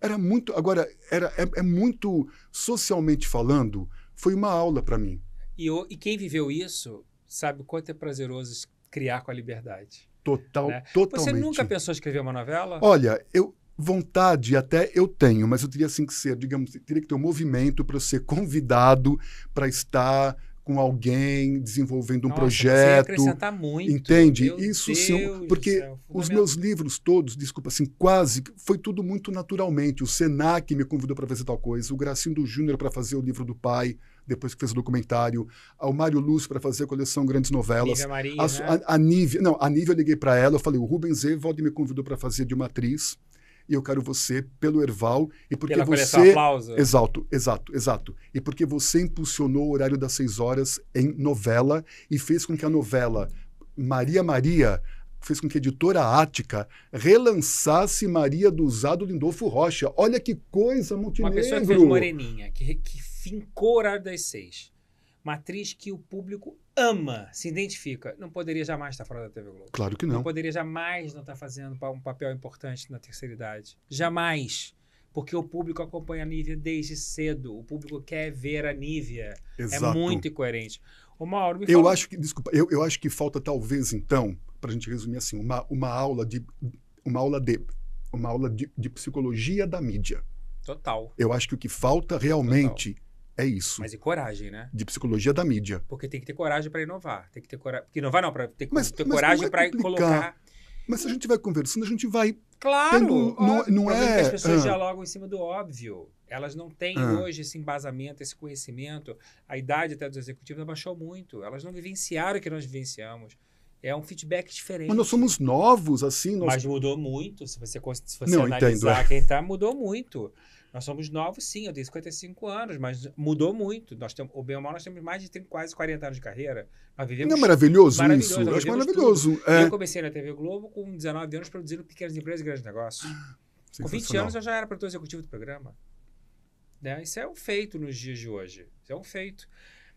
Era muito, agora, era, é, é muito, socialmente falando, foi uma aula para mim e, e quem viveu isso sabe o quanto é prazeroso criar com a liberdade. Total, né? totalmente. Você nunca pensou em escrever uma novela? Olha, eu vontade até eu tenho, mas eu teria assim que ser, digamos, teria que ter um movimento para ser convidado para estar com alguém, desenvolvendo um Nossa, projeto. Você acrescentar muito. Entende? Meu Isso Deus Porque céu, os meus livros todos, desculpa, assim, quase, foi tudo muito naturalmente. O Senac me convidou para fazer tal coisa, o Gracindo Júnior para fazer o livro do pai, depois que fez o documentário, o Mário Lúcio para fazer a coleção Grandes Novelas. Nívia a, né? a, a Nívia, não, a Nívia eu liguei para ela, eu falei, o Rubens Evald me convidou para fazer de uma atriz e eu quero você pelo Erval e porque Pela você aplauso. exato exato exato e porque você impulsionou o horário das seis horas em novela e fez com que a novela Maria Maria fez com que a editora Ática relançasse Maria do Usado Lindolfo Rocha. Olha que coisa, Montenegro! Uma pessoa que fez Moreninha, que, que fincou o horário das seis. matriz que o público ama, se identifica, não poderia jamais estar fora da TV Globo. Claro que não. Não poderia jamais não estar fazendo um papel importante na terceira idade. Jamais. Porque o público acompanha a Nívia desde cedo. O público quer ver a Nívia. É Exato. É muito incoerente. o Mauro, me Eu fala... acho que, desculpa, eu, eu acho que falta talvez, então, para a gente resumir assim, uma, uma aula de uma aula de uma aula de, de psicologia da mídia. Total. Eu acho que o que falta realmente Total é isso. Mas e coragem, né? De psicologia da mídia. Porque tem que ter coragem para inovar. Tem que ter coragem. Porque inovar não, para ter, mas, ter mas coragem é para colocar. Mas se a gente vai conversando, a gente vai. Claro! Tendo, não, não é. As é- pessoas ah. dialogam em cima do óbvio. Elas não têm ah. hoje esse embasamento, esse conhecimento. A idade até dos executivos abaixou muito. Elas não vivenciaram o que nós vivenciamos. É um feedback diferente. Mas nós somos novos, assim. Nós... Mas mudou muito. Se você, se você não, analisar entendo. quem está, mudou muito. Nós somos novos, sim, eu tenho 55 anos, mas mudou muito. Nós temos, o bem ou mal, nós temos mais de 30, quase 40 anos de carreira. Nós vivemos Não é maravilhoso, maravilhoso isso? Eu acho maravilhoso. É. Eu comecei na TV Globo com 19 anos produzindo pequenas empresas e grandes negócios. Com 20 anos eu já era produtor executivo do programa. Né? Isso é um feito nos dias de hoje. Isso é um feito.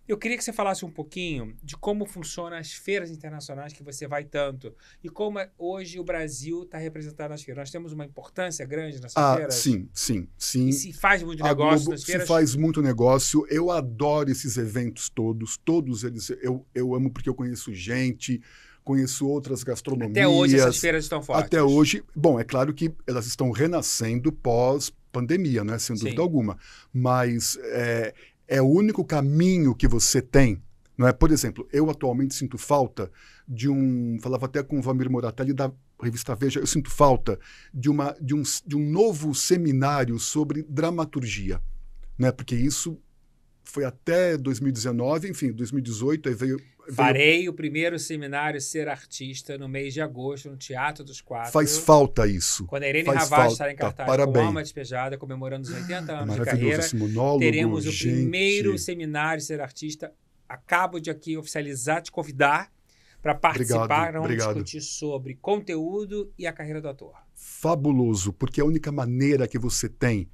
Eu queria que você falasse um pouquinho de como funcionam as feiras internacionais que você vai tanto e como é, hoje o Brasil está representado nas feiras. Nós temos uma importância grande nas ah, feiras. Sim, sim, sim. E se faz muito negócio Globo, nas feiras. Se faz muito negócio. Eu adoro esses eventos todos, todos eles eu, eu amo porque eu conheço gente, conheço outras gastronomias. Até hoje essas feiras estão fortes. Até hoje, bom, é claro que elas estão renascendo pós pandemia, né? Sem dúvida Sim. alguma. Mas é, é o único caminho que você tem. Não é? Por exemplo, eu atualmente sinto falta de um. Falava até com o Vamir Moratelli da revista Veja, eu sinto falta de, uma, de, um, de um novo seminário sobre dramaturgia. Né? Porque isso foi até 2019, enfim, 2018, aí veio, veio. Farei o primeiro seminário Ser Artista no mês de agosto, no Teatro dos Quatro. Faz falta isso. Quando a Irene Faz falta. estará em cartaz Parabéns. com Alma Despejada, comemorando os 80 é anos de carreira, esse monólogo, teremos o primeiro seminário Ser Artista. Acabo de aqui oficializar, te convidar para participar, obrigado, discutir sobre conteúdo e a carreira do ator. Fabuloso, porque é a única maneira que você tem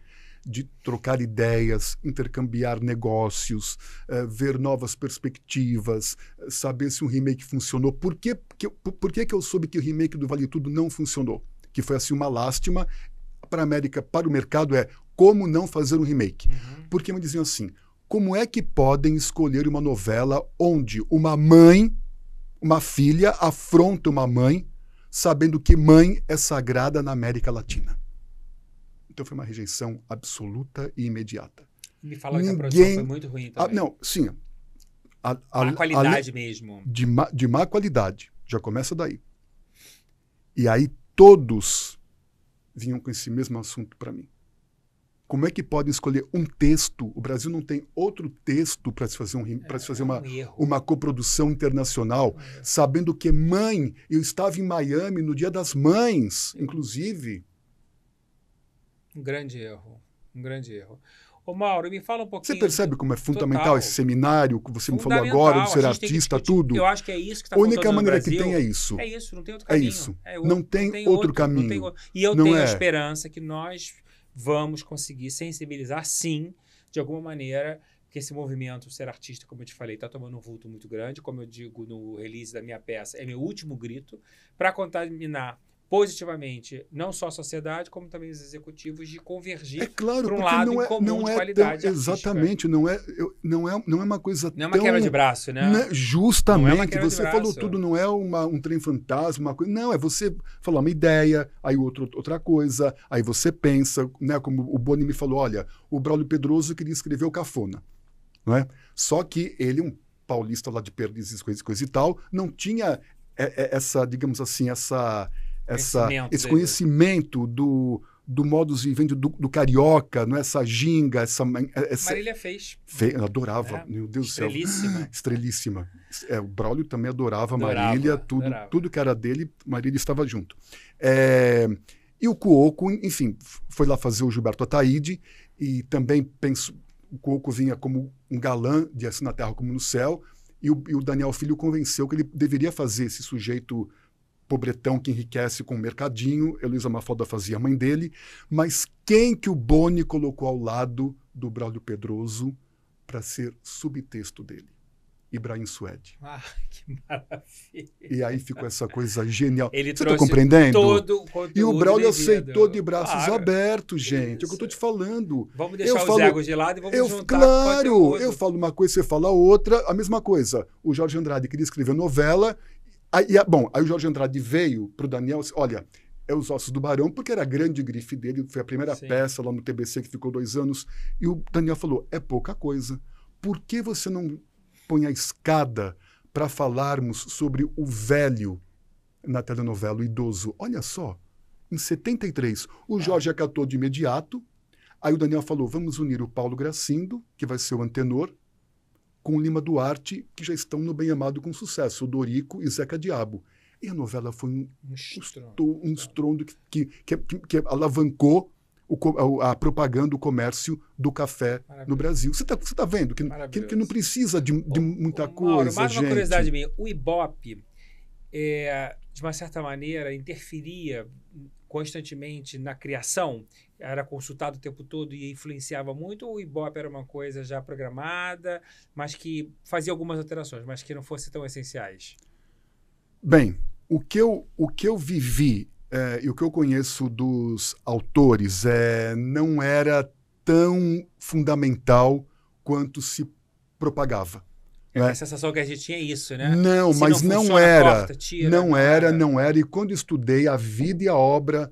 de trocar ideias, intercambiar negócios, eh, ver novas perspectivas, eh, saber se um remake funcionou. Por que, que, por que, que eu soube que o remake do Vale Tudo não funcionou? Que foi assim uma lástima para a América, para o mercado, é como não fazer um remake. Uhum. Porque me diziam assim: como é que podem escolher uma novela onde uma mãe, uma filha, afronta uma mãe, sabendo que mãe é sagrada na América Latina? Então foi uma rejeição absoluta e imediata. Me fala Ninguém... que a produção foi muito ruim ah, também. Ah, não, sim. A, a, má qualidade a, mesmo. De má, de má qualidade. Já começa daí. E aí todos vinham com esse mesmo assunto para mim. Como é que podem escolher um texto? O Brasil não tem outro texto para se fazer, um, para se fazer é um uma, erro. uma coprodução internacional, é. sabendo que mãe, eu estava em Miami no Dia das Mães, inclusive, um grande erro. Um grande erro. Ô Mauro, me fala um pouquinho. Você percebe como é fundamental total. esse seminário que você me falou agora, de ser artista, tudo? Eu acho que é isso que está A única maneira que tem é isso. É isso, não tem outro é caminho. É isso. É não, tem não, tem outro, caminho. Tem E eu não tenho é. a esperança que nós vamos conseguir sensibilizar, sim, de alguma maneira, que esse movimento ser artista, como eu te falei, está tomando um vulto muito grande. Como eu digo no release da minha peça, é meu último grito para contaminar positivamente não só a sociedade, como também os executivos de convergir é claro, para um lado não é, comum não é de qualidade tão, Exatamente, não é, eu, não, é, não é uma coisa não é tão... Né? Né, não é uma quebra de braço, né? é justamente, é você falou tudo, não é uma, um trem fantasma, uma coisa, não, é você falar uma ideia, aí outra outra coisa, aí você pensa, né, como o Boni me falou, olha, o Braulio Pedroso queria escrever o Cafona, não é? Só que ele, um paulista lá de Perdizes, coisa, coisa e tal, não tinha é, é, essa, digamos assim, essa essa, conhecimento esse conhecimento do, do modus vivendi do, do carioca, não é? essa ginga, essa, é, essa... Marília fez. adorava, é. meu Deus do céu. Estrelíssima. Estrelíssima. É, o Braulio também adorava, adorava Marília, tudo, adorava. tudo que era dele, Marília estava junto. É, e o Cuoco, enfim, foi lá fazer o Gilberto Ataíde e também penso, o Cuoco vinha como um galã de Assim na Terra como no Céu e o, e o Daniel Filho convenceu que ele deveria fazer esse sujeito pobretão que enriquece com o mercadinho, Heloísa Mafalda fazia a mãe dele, mas quem que o Boni colocou ao lado do Braulio Pedroso para ser subtexto dele? Ibrahim Suede. Ah, que maravilha! E aí ficou essa coisa genial. Ele Você está compreendendo? Todo o e o Braulio aceitou de braços claro, abertos, gente. É o que eu estou te falando. Vamos deixar eu os falo, egos de lado e vamos eu, juntar Claro! Eu falo uma coisa, você fala outra. A mesma coisa. O Jorge Andrade queria escrever novela Aí, bom, aí o Jorge Andrade veio para o Daniel, olha, é os ossos do Barão, porque era a grande grife dele, foi a primeira Sim. peça lá no TBC que ficou dois anos. E o Daniel falou: é pouca coisa. Por que você não põe a escada para falarmos sobre o velho na telenovela, o idoso? Olha só, em 73, o tá. Jorge acatou de imediato. Aí o Daniel falou: vamos unir o Paulo Gracindo, que vai ser o antenor, com Lima Duarte, que já estão no Bem Amado com sucesso, o Dorico e Zeca Diabo. E a novela foi um, um estrondo, um estrondo que, que, que, que alavancou o, a, a, propaganda, o comércio do café no Brasil. Você está tá vendo que, que, que, não precisa de, de muita o, o Mauro, coisa. Mais uma curiosidade minha: o Ibope, é, de uma certa maneira, interferia constantemente na criação? Era consultado o tempo todo e influenciava muito? Ou o Ibope era uma coisa já programada, mas que fazia algumas alterações, mas que não fossem tão essenciais? Bem, o que eu, o que eu vivi é, e o que eu conheço dos autores é, não era tão fundamental quanto se propagava. É? Né? A sensação que a gente tinha é isso, né? Não, Se mas não, não era. Porta, tira, não era, não era. E quando estudei a vida e a obra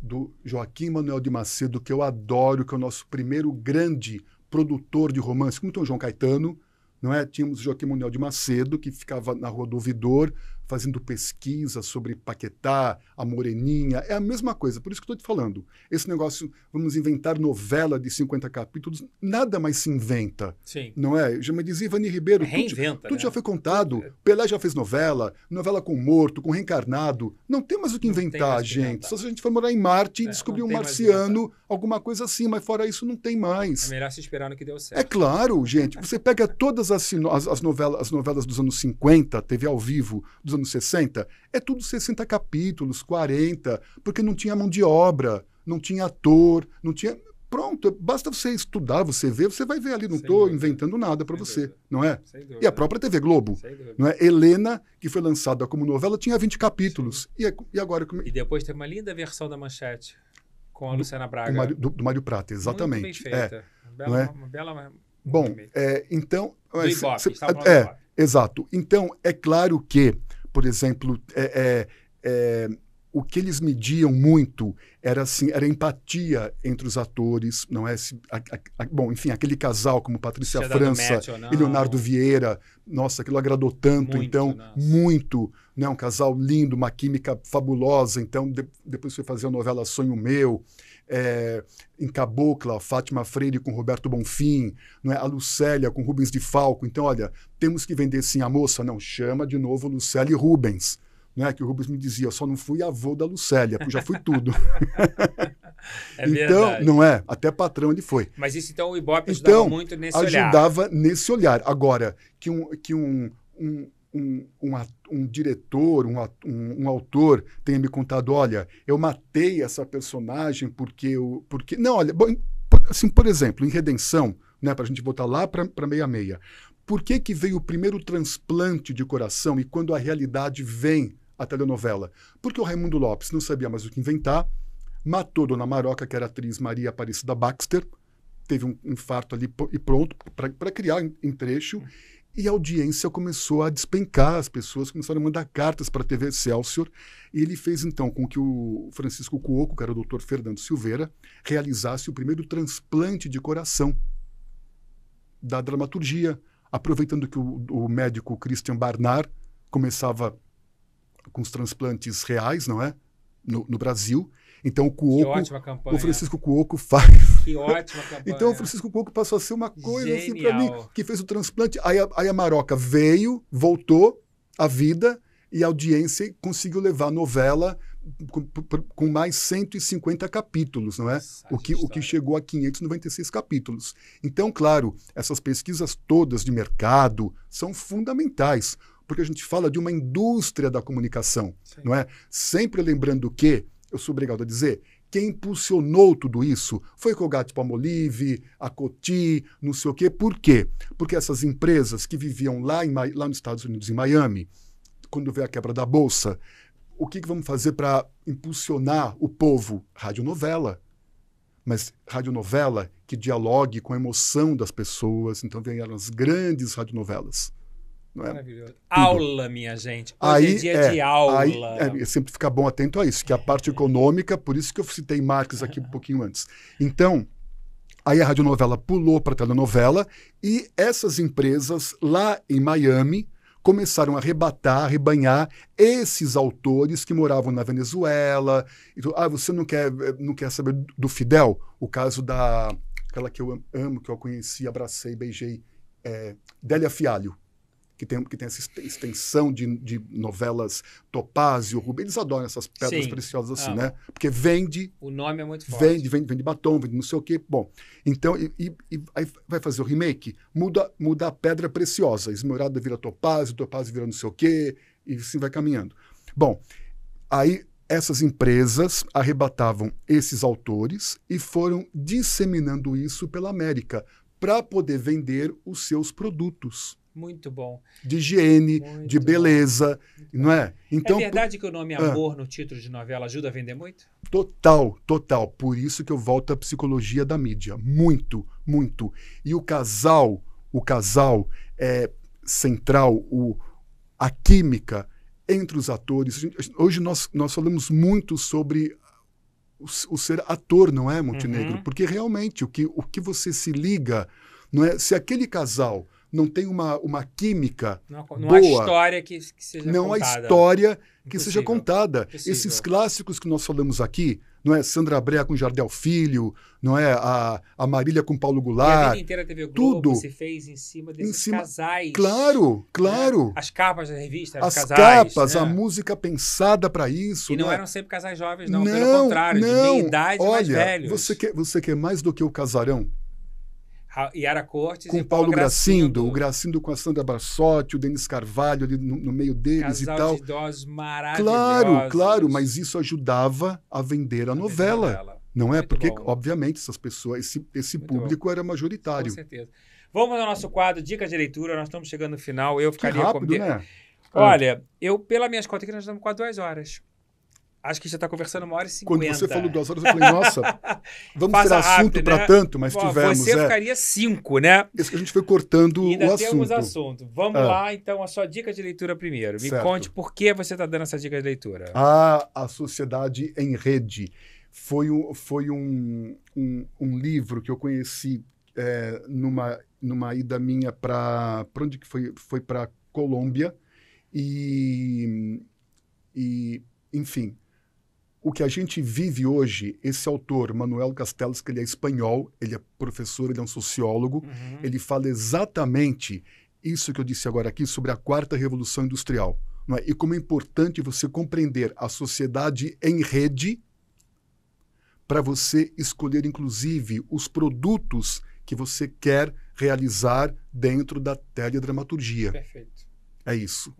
do Joaquim Manuel de Macedo, que eu adoro, que é o nosso primeiro grande produtor de romance, como tem o João Caetano, não é? Tínhamos Joaquim Manuel de Macedo, que ficava na Rua do Ouvidor, fazendo pesquisa sobre Paquetá, a Moreninha, é a mesma coisa. Por isso que estou te falando. Esse negócio, vamos inventar novela de 50 capítulos, nada mais se inventa. Sim. Não é? Já me dizia Ivani Ribeiro. Reinventa. Tudo, tudo né? já foi contado. É. Pelé já fez novela, novela com morto, com reencarnado. Não tem mais o que inventar, gente. Só se a gente for morar em Marte e é, descobrir um marciano, alguma coisa assim, mas fora isso não tem mais. É melhor se esperar no que deu certo. É claro, gente. Você pega todas as, as, as novelas, as novelas dos anos 50, TV ao vivo, dos anos anos 60, é tudo 60 capítulos, 40, porque não tinha mão de obra, não tinha ator, não tinha. Pronto, basta você estudar, você ver, você vai ver ali. Não estou inventando nada para você, dúvida. não é? E a própria TV Globo. Não é? Helena, que foi lançada como novela, tinha 20 capítulos. E, e, agora. É? E depois tem uma linda versão da Manchete com a Luciana Braga. Do, Mário, do, do Mário Prata, exatamente. Muito bem é, feita. É. não é? Uma, uma bela. Bom, é, então. Do Ibope, cê, é, é, exato. Então, é claro que por exemplo, é, é, é, o que eles mediam muito era assim era empatia entre os atores não é esse, a, a, a, bom enfim aquele casal como Patrícia França e Leonardo Vieira nossa aquilo agradou tanto muito, então nossa. muito né um casal lindo uma química fabulosa então de, depois foi fazer a novela Sonho Meu é, em Cabocla, Fátima Freire com Roberto Bonfim, não é? a Lucélia com Rubens de Falco. Então, olha, temos que vender sim a moça. Não, chama de novo Lucélia e Rubens. Não é? Que o Rubens me dizia, só não fui avô da Lucélia, porque já fui tudo. É então, verdade. não é? Até patrão ele foi. Mas isso então o Ibope então, ajudava muito nesse ajudava olhar. Ajudava nesse olhar. Agora, que um, que um, um um, um, um diretor, um, um, um, autor tenha me contado, olha, eu matei essa personagem porque eu... Porque... Não, olha, bom, assim, por exemplo, em Redenção, né, para a gente voltar lá para meia-meia, por que, que veio o primeiro transplante de coração e quando a realidade vem a telenovela? Porque o Raimundo Lopes não sabia mais o que inventar, matou Dona Maroca, que era atriz Maria Aparecida Baxter, teve um infarto ali e pronto, para criar em, em trecho, e a audiência começou a despencar, as pessoas começaram a mandar cartas para a TV Excelsior. E ele fez então com que o Francisco Cuoco, que era o doutor Fernando Silveira, realizasse o primeiro transplante de coração da dramaturgia, aproveitando que o, o médico Christian Barnard começava com os transplantes reais, não é? No, no Brasil, então o Cuoco, o Francisco Cuoco faz. Que ótima campanha. então o Francisco Cuoco passou a ser uma coisa assim, Genial. assim para mim, que fez o transplante. Aí a, aí a Maroca veio, voltou à vida e a audiência conseguiu levar a novela com, com mais 150 capítulos, não é? Nossa, o que, o que chegou a 596 capítulos. Então, claro, essas pesquisas todas de mercado são fundamentais, porque a gente fala de uma indústria da comunicação, Sim. não é? Sempre lembrando que eu sou obrigado a dizer, quem impulsionou tudo isso foi Colgate Palmolive, a Coti, não sei o quê. Por quê? Porque essas empresas que viviam lá, em, lá nos Estados Unidos, em Miami, quando veio a quebra da Bolsa, o que, que vamos fazer para impulsionar o povo? Radionovela. Mas radionovela que dialogue com a emoção das pessoas. Então vieram as grandes radionovelas. Não é? Aula, minha gente. Hoje é aí, é dia é, de aula. Aí, é, é, sempre ficar bom atento a isso, que a parte é. econômica, por isso que eu citei Marx aqui um pouquinho antes. Então, aí a radionovela pulou para a telenovela e essas empresas lá em Miami começaram a arrebatar, rebanhar esses autores que moravam na Venezuela. Então, ah, você não quer, não quer saber do Fidel? O caso da aquela que eu amo, que eu conheci, abracei, beijei, é, Délia Fialho que tem, que tem essa extensão de, de novelas Topázio, Rubens, eles adoram essas pedras Sim. preciosas assim, ah, né? Porque vende. O nome é muito forte. Vende, vende, vende batom, vende não sei o quê. Bom, então, e, e, e aí vai fazer o remake, muda, muda a pedra preciosa. Esmeralda vira Topázio, Topázio vira não sei o quê, e assim vai caminhando. Bom, aí essas empresas arrebatavam esses autores e foram disseminando isso pela América para poder vender os seus produtos. Muito bom. De higiene, muito de beleza, não é? é então, é verdade que o nome ah. amor ah, no título de novela ajuda a vender muito? Total, total. Por isso que eu volto à psicologia da mídia. Muito, muito. E o casal, o casal é central, o, a química entre os atores. Hoje nós, nós falamos muito sobre o, o ser ator, não é, Montenegro? Uhum. Porque realmente o que, o que você se liga, não é? Se aquele casal não tem uma, uma química não, não boa. Não há história que, que seja não contada. Não há história que seja contada. Impossível. Esses clássicos que nós falamos aqui, não é Sandra Brea com Jardel Filho, não é a, a Marília com Paulo Goulart. E a vida inteira teve TV Globo tudo se fez em cima desses em cima, casais. Claro, né? claro. Né? As capas da revista, as casais, capas, né? a música pensada para isso. E não, não é? eram sempre casais jovens, não. não pelo contrário, não, de meia idade olha, mais velhos. Você quer, você quer mais do que o casarão? Yara Cortes com e Paulo, Paulo Gracindo, Gracindo, o Gracindo com a Sandra Barsotti, o Denis Carvalho ali no, no meio deles Casal e tal. De idosos maravilhosos. Claro, claro, mas isso ajudava a vender a, a novela, novela. Não é? Muito Porque, bom. obviamente, essas pessoas, esse, esse público bom. era majoritário. Com certeza. Vamos ao nosso quadro Dicas de Leitura, nós estamos chegando no final. Eu ficaria que rápido, com... né? Olha, eu, pelas minhas contas, aqui nós estamos quase duas horas. Acho que já está conversando uma hora e cinquenta. Quando você falou duas horas, eu falei, nossa, vamos Passa ter assunto né? para tanto, mas tivemos. Você é. ficaria cinco, né? Isso que a gente foi cortando e ainda o temos assunto. Vamos é. lá, então, a sua dica de leitura primeiro. Me certo. conte por que você está dando essa dica de leitura. A Sociedade em Rede. Foi um, foi um, um, um livro que eu conheci é, numa, numa ida minha para. Para onde que foi? Foi para Colômbia. E. E, enfim, o que a gente vive hoje, esse autor, Manuel Castelos, que ele é espanhol, ele é professor, ele é um sociólogo, uhum. ele fala exatamente isso que eu disse agora aqui sobre a quarta revolução industrial. Não é? E como é importante você compreender a sociedade em rede para você escolher, inclusive, os produtos que você quer realizar dentro da teledramaturgia. Perfeito. É isso.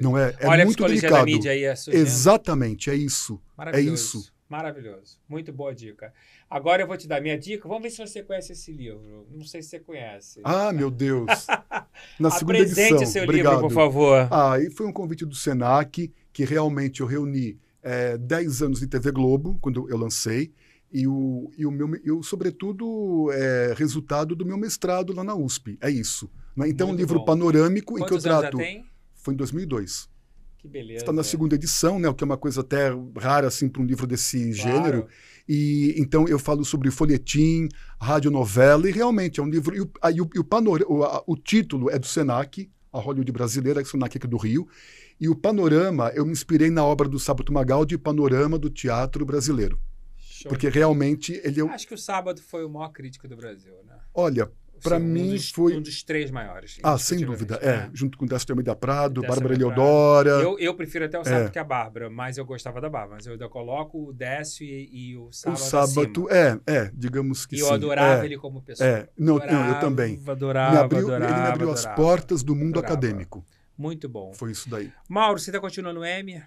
Não é, é Olha muito a delicado. da mídia aí é Exatamente, é isso. É isso. Maravilhoso. Muito boa dica. Agora eu vou te dar minha dica. Vamos ver se você conhece esse livro. Não sei se você conhece. Ah, meu Deus. Na segunda Apresente edição. seu Obrigado. livro, por favor. Ah, e foi um convite do Senac, que realmente eu reuni é, eh, 10 anos de TV Globo, quando eu lancei e o, e o meu, o sobretudo, é resultado do meu mestrado lá na USP. É isso. Né? Então, um livro bom. panorâmico Quantos em que eu trato. Anos já tem? Foi em 2002. Que beleza. Está na segunda edição, né? O que é uma coisa até rara assim para um livro desse claro. gênero. E então eu falo sobre folhetim, radionovela e realmente é um livro. E o, a, ah, e o, e o, panor, o, a, o título é do Senac, a Hollywood brasileira, que é Senac aqui do Rio. E o panorama eu me inspirei na obra do Sabato Magaldi, Panorama do Teatro Brasileiro. Show porque realmente ele. Eu... É Acho que o sábado foi o maior crítico do Brasil, né? Olha, para mim um dos, foi um dos três maiores. Ah, sem dúvida, né? é. Junto com o Décio Almeida Prado, Décio Bárbara Leodora. Eu, eu prefiro até o sábado é. que a Bárbara, mas eu gostava da Bárbara. Mas eu ainda coloco o Décio e, e o sábado. O sábado, acima. é, é, digamos que e sim. E eu adorava é. ele como é. pessoa. É, não, adorava, não eu também. Adorava, me abriu, adorava, ele me abriu adorava, as portas do mundo acadêmico. Muito bom. Foi isso daí. Mauro, você está continuando o M?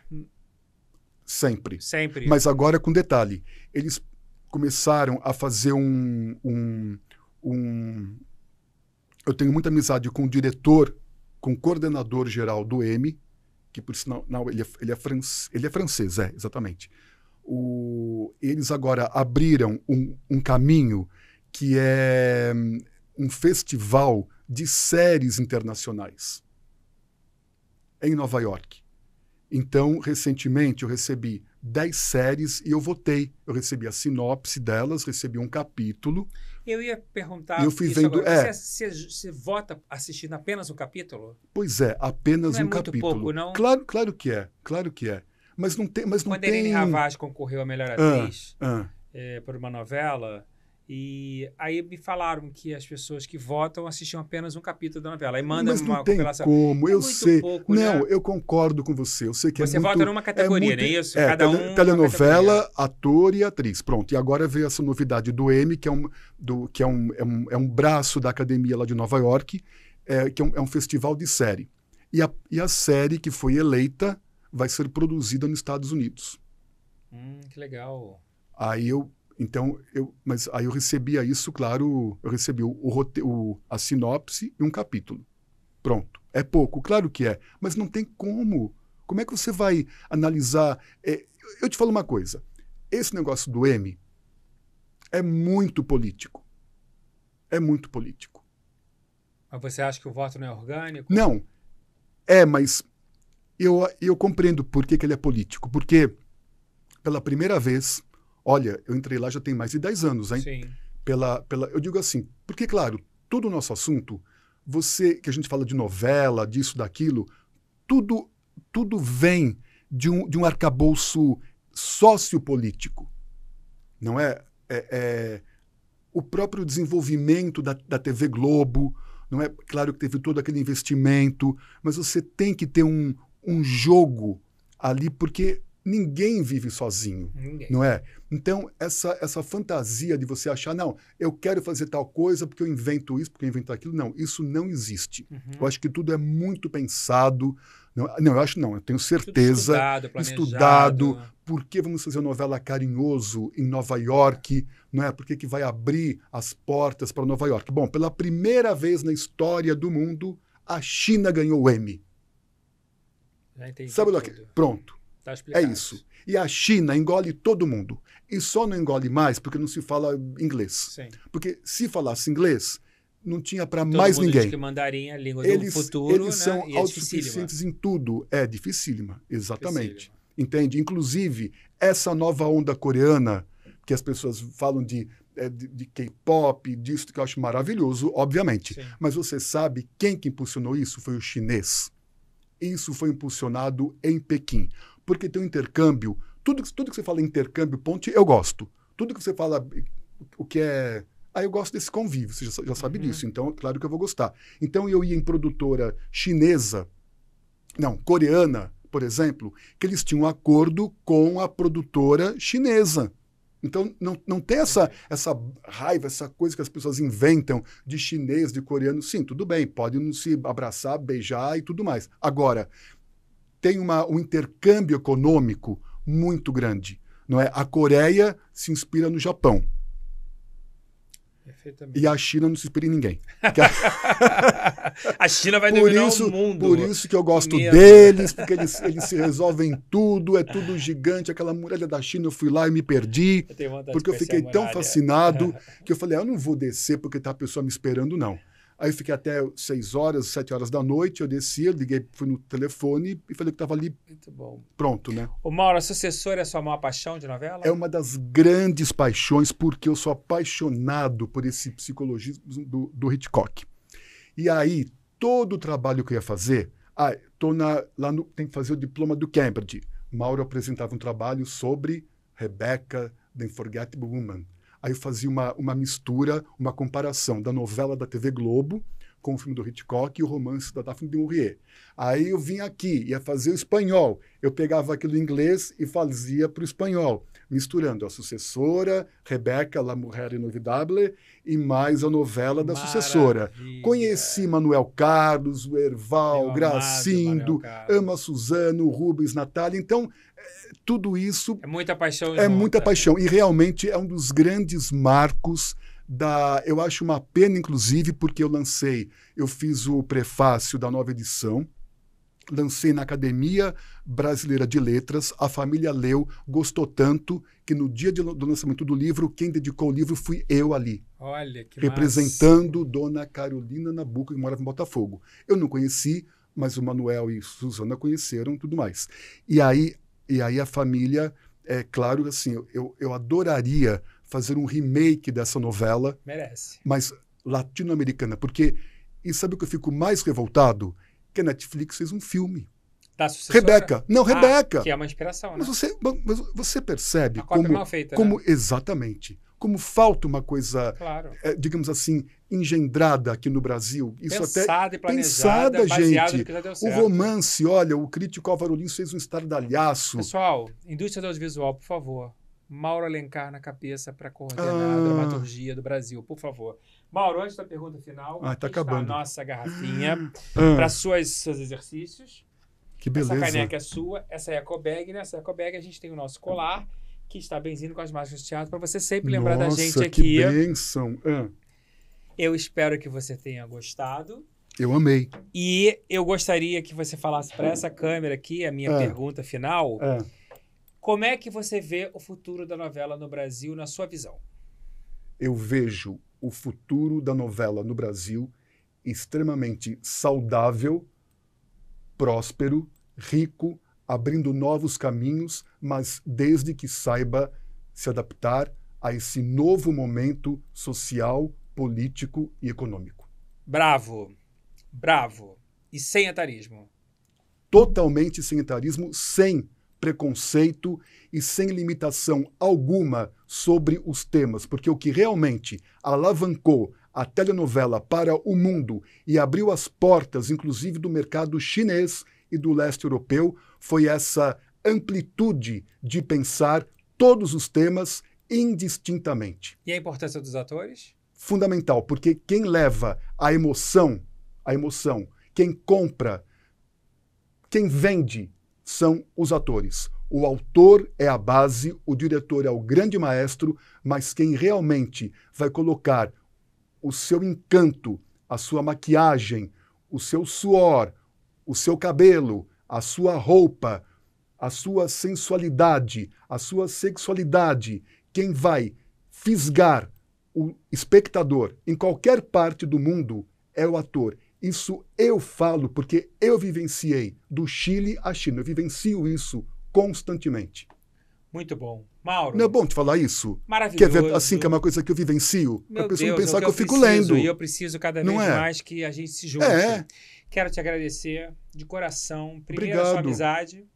Sempre. Sempre. Mas agora é com detalhe. Eles começaram a fazer um, um, um. Eu tenho muita amizade com o diretor, com o coordenador geral do M, que por sinal. Não, ele é, ele é, franc, ele é francês, é, exatamente. O, eles agora abriram um, um caminho que é um festival de séries internacionais é em Nova York. Então, recentemente, eu recebi 10 séries e eu votei. Eu recebi a sinopse delas, recebi um capítulo. Eu ia perguntar. Eu fui vendo. Agora. É. Você, você, é, você, vota assistindo apenas um capítulo? Pois é, apenas não é um é muito capítulo. Pouco, não? Claro, claro que é, claro que é. Mas não tem. Mas não Quando tem... a Irene Ravage concorreu a melhor ah, atriz ah, ah. É, por uma novela, e aí me falaram que as pessoas que votam assistiam apenas um capítulo da novela. Aí mandam não uma tem compilação. Como, é eu sei. Pouco, né? não, né? eu concordo com você. Eu sei que é você é muito. vota numa categoria, é né? muito, não é isso? É, Cada um telenovela, ator e atriz. Pronto. E agora veio essa novidade do M, que é um, do, que é um, é um, é um braço da academia lá de Nova York, é, que é um, é um festival de série. E a, e a série que foi eleita vai ser produzida nos Estados Unidos. Hum, que legal. Aí eu então, eu, mas aí eu recebia isso, claro, eu recebi o, o, o, a sinopse e um capítulo. Pronto. É pouco, claro que é, mas não tem como. Como é que você vai analisar? É, eu te falo uma coisa: esse negócio do M é muito político. É muito político. Mas você acha que o voto não é orgânico? Não. É, mas eu, eu compreendo por que, que ele é político. Porque pela primeira vez Olha, eu entrei lá já tem mais de 10 anos, hein? Sim. Pela, pela, eu digo assim, porque, claro, todo o nosso assunto, você que a gente fala de novela, disso, daquilo, tudo, tudo vem de um, de um arcabouço sociopolítico. Não é? é, é o próprio desenvolvimento da, da TV Globo, não é? Claro que teve todo aquele investimento, mas você tem que ter um, um jogo ali, porque Ninguém vive sozinho, Ninguém. não é? Então, essa, essa fantasia de você achar, não, eu quero fazer tal coisa porque eu invento isso, porque eu invento aquilo, não, isso não existe. Uhum. Eu acho que tudo é muito pensado, não, não eu acho não, eu tenho certeza, tudo estudado, estudado por que vamos fazer uma novela Carinhoso em Nova York, não é? Por que, vai abrir as portas para Nova York? Bom, pela primeira vez na história do mundo, a China ganhou o Emmy. Sabe lá que? Pronto. Tá é isso. E a China engole todo mundo. E só não engole mais porque não se fala inglês. Sim. Porque se falasse inglês, não tinha para mais ninguém. Que mandarim é língua eles, do futuro, eles né, são né? autossuficientes é em tudo. É dificílima, exatamente. Dificílima. Entende? Inclusive, essa nova onda coreana, que as pessoas falam de, é, de, de K-pop, disso que eu acho maravilhoso, obviamente. Sim. Mas você sabe quem que impulsionou isso? Foi o chinês. Isso foi impulsionado em Pequim porque tem um intercâmbio. Tudo, tudo que você fala intercâmbio, ponte, eu gosto. Tudo que você fala o que é. Ah, eu gosto desse convívio, você já, já sabe uhum. disso, então claro que eu vou gostar. Então eu ia em produtora chinesa, não, coreana, por exemplo, que eles tinham um acordo com a produtora chinesa. Então, não, não tem essa, essa raiva, essa coisa que as pessoas inventam de chinês, de coreano. Sim, tudo bem, pode se abraçar, beijar e tudo mais. Agora, tem uma, um intercâmbio econômico muito grande. Não é? A Coreia se inspira no Japão. E a China não se inspira em ninguém. a China vai dominar isso, o mundo. Por isso que eu gosto Minha deles, porque eles, eles se resolvem tudo, é tudo gigante. Aquela muralha da China, eu fui lá e me perdi, eu porque eu fiquei tão fascinado que eu falei, ah, eu não vou descer porque tá a pessoa me esperando, não. Aí eu fiquei até 6 horas, 7 horas da noite, eu desci, eu liguei, fui no telefone e falei que estava ali Muito bom. pronto, né? O Mauro, a sucessora é a sua maior paixão de novela? É uma das grandes paixões, porque eu sou apaixonado por esse psicologismo do, do Hitchcock. E aí, todo o trabalho que eu ia fazer, ah, tô na, lá no, tem que fazer o diploma do Cambridge. Mauro apresentava um trabalho sobre Rebecca, The Unforgettable Woman. Aí eu fazia uma, uma mistura, uma comparação da novela da TV Globo com o filme do Hitchcock e o romance da Daphne du Maurier. Aí eu vim aqui, ia fazer o espanhol. Eu pegava aquilo em inglês e fazia para o espanhol, misturando a sucessora, Rebeca, La Mujer Inovidable, e mais a novela da Maravilha. sucessora. Conheci Manuel Carlos, o Erval, Gracindo, Ama Suzano, Rubens, Natália. Então, tudo isso. É muita paixão. É junto, muita paixão. E realmente é um dos grandes marcos da. Eu acho uma pena, inclusive, porque eu lancei, eu fiz o prefácio da nova edição. Lancei na Academia Brasileira de Letras, a família leu, gostou tanto que no dia de, do lançamento do livro, quem dedicou o livro fui eu ali. Olha que Representando massa. Dona Carolina Nabuco, que morava em Botafogo. Eu não conheci, mas o Manuel e Suzana conheceram tudo mais. E aí e aí a família, é claro, assim, eu, eu adoraria fazer um remake dessa novela. Merece. Mas latino-americana, porque. E sabe o que eu fico mais revoltado? Que a Netflix fez um filme. Da sucessora? Rebeca. Não, Rebeca. Ah, que é uma inspiração, né? Mas você, mas você percebe como, feita, como né? exatamente como falta uma coisa, claro. Eh, digamos assim, engendrada aqui no Brasil. Isso pensada até e pensada, gente. O romance, olha, o crítico Álvaro Lins fez um estardalhaço. Pessoal, indústria do audiovisual, por favor. Mauro Alencar na cabeça para coordenar ah. a dramaturgia do Brasil, por favor. Mauro, antes da pergunta final, ah, tá acabando. a nossa garrafinha ah. para seus exercícios. Que beleza. Essa caneca é sua, essa é a Cobag, né? Essa é a Cobag a gente tem o nosso colar que está benzindo com as máscaras de teatro, para você sempre lembrar Nossa, da gente aqui. Que benção. Ah. Eu espero que você tenha gostado. Eu amei. E eu gostaria que você falasse para essa câmera aqui, a minha ah. pergunta final. Ah. Como é que você vê o futuro da novela no Brasil, na sua visão? Eu vejo o futuro da novela no Brasil extremamente saudável, próspero, rico, abrindo novos caminhos, mas desde que saiba se adaptar a esse novo momento social, político e econômico. Bravo, bravo. E sem etarismo. Totalmente sem etarismo, sem preconceito e sem limitação alguma sobre os temas, porque o que realmente alavancou a telenovela para o mundo e abriu as portas, inclusive, do mercado chinês e do leste europeu foi essa amplitude de pensar todos os temas indistintamente. E a importância dos atores? Fundamental, porque quem leva a emoção, a emoção, quem compra, quem vende são os atores. O autor é a base, o diretor é o grande maestro, mas quem realmente vai colocar o seu encanto, a sua maquiagem, o seu suor, o seu cabelo, a sua roupa, a sua sensualidade, a sua sexualidade. Quem vai fisgar o espectador em qualquer parte do mundo é o ator. Isso eu falo porque eu vivenciei do Chile à China. Eu vivencio isso constantemente. Muito bom. Mauro. Não é bom te falar isso? Maravilhoso. Quer ver assim que é uma coisa que eu vivencio? Para a pessoa Deus, não pensar é que, eu, que eu fico preciso, lendo. E eu preciso cada vez é? mais que a gente se junte. É. Quero te agradecer de coração. Primeiro, Obrigado. a sua amizade.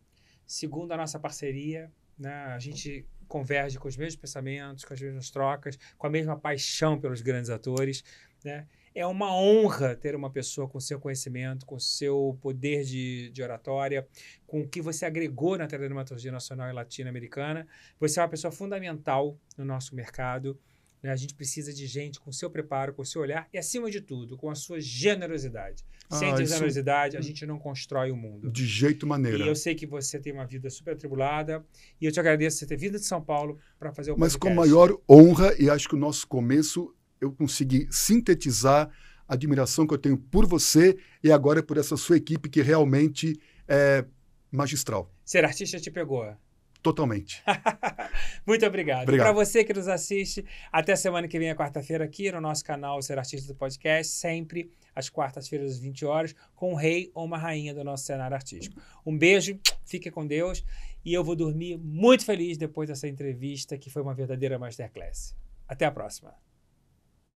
Segundo, a nossa parceria. Né? A gente converge com os mesmos pensamentos, com as mesmas trocas, com a mesma paixão pelos grandes atores. Né? É uma honra ter uma pessoa com seu conhecimento, com seu poder de, de oratória, com o que você agregou na teledramaturgia nacional e latino-americana. Você é uma pessoa fundamental no nosso mercado. Né? A gente precisa de gente com seu preparo, com seu olhar e, acima de tudo, com a sua generosidade. Ah, Sem generosidade, a hum. gente não constrói o mundo. De jeito maneira. E eu sei que você tem uma vida super atribulada e eu te agradeço você ter vindo de São Paulo para fazer o Mas podcast. com maior honra e acho que o nosso começo eu consegui sintetizar a admiração que eu tenho por você e agora por essa sua equipe que realmente é magistral. Ser artista te pegou? totalmente. Muito obrigado. obrigado. Para você que nos assiste, até semana que vem, quarta-feira, aqui no nosso canal Ser Artista do Podcast, sempre às quartas-feiras, às 20 horas, com um rei ou uma rainha do nosso cenário artístico. Um beijo, fique com Deus e eu vou dormir muito feliz depois dessa entrevista, que foi uma verdadeira masterclass. Até a próxima.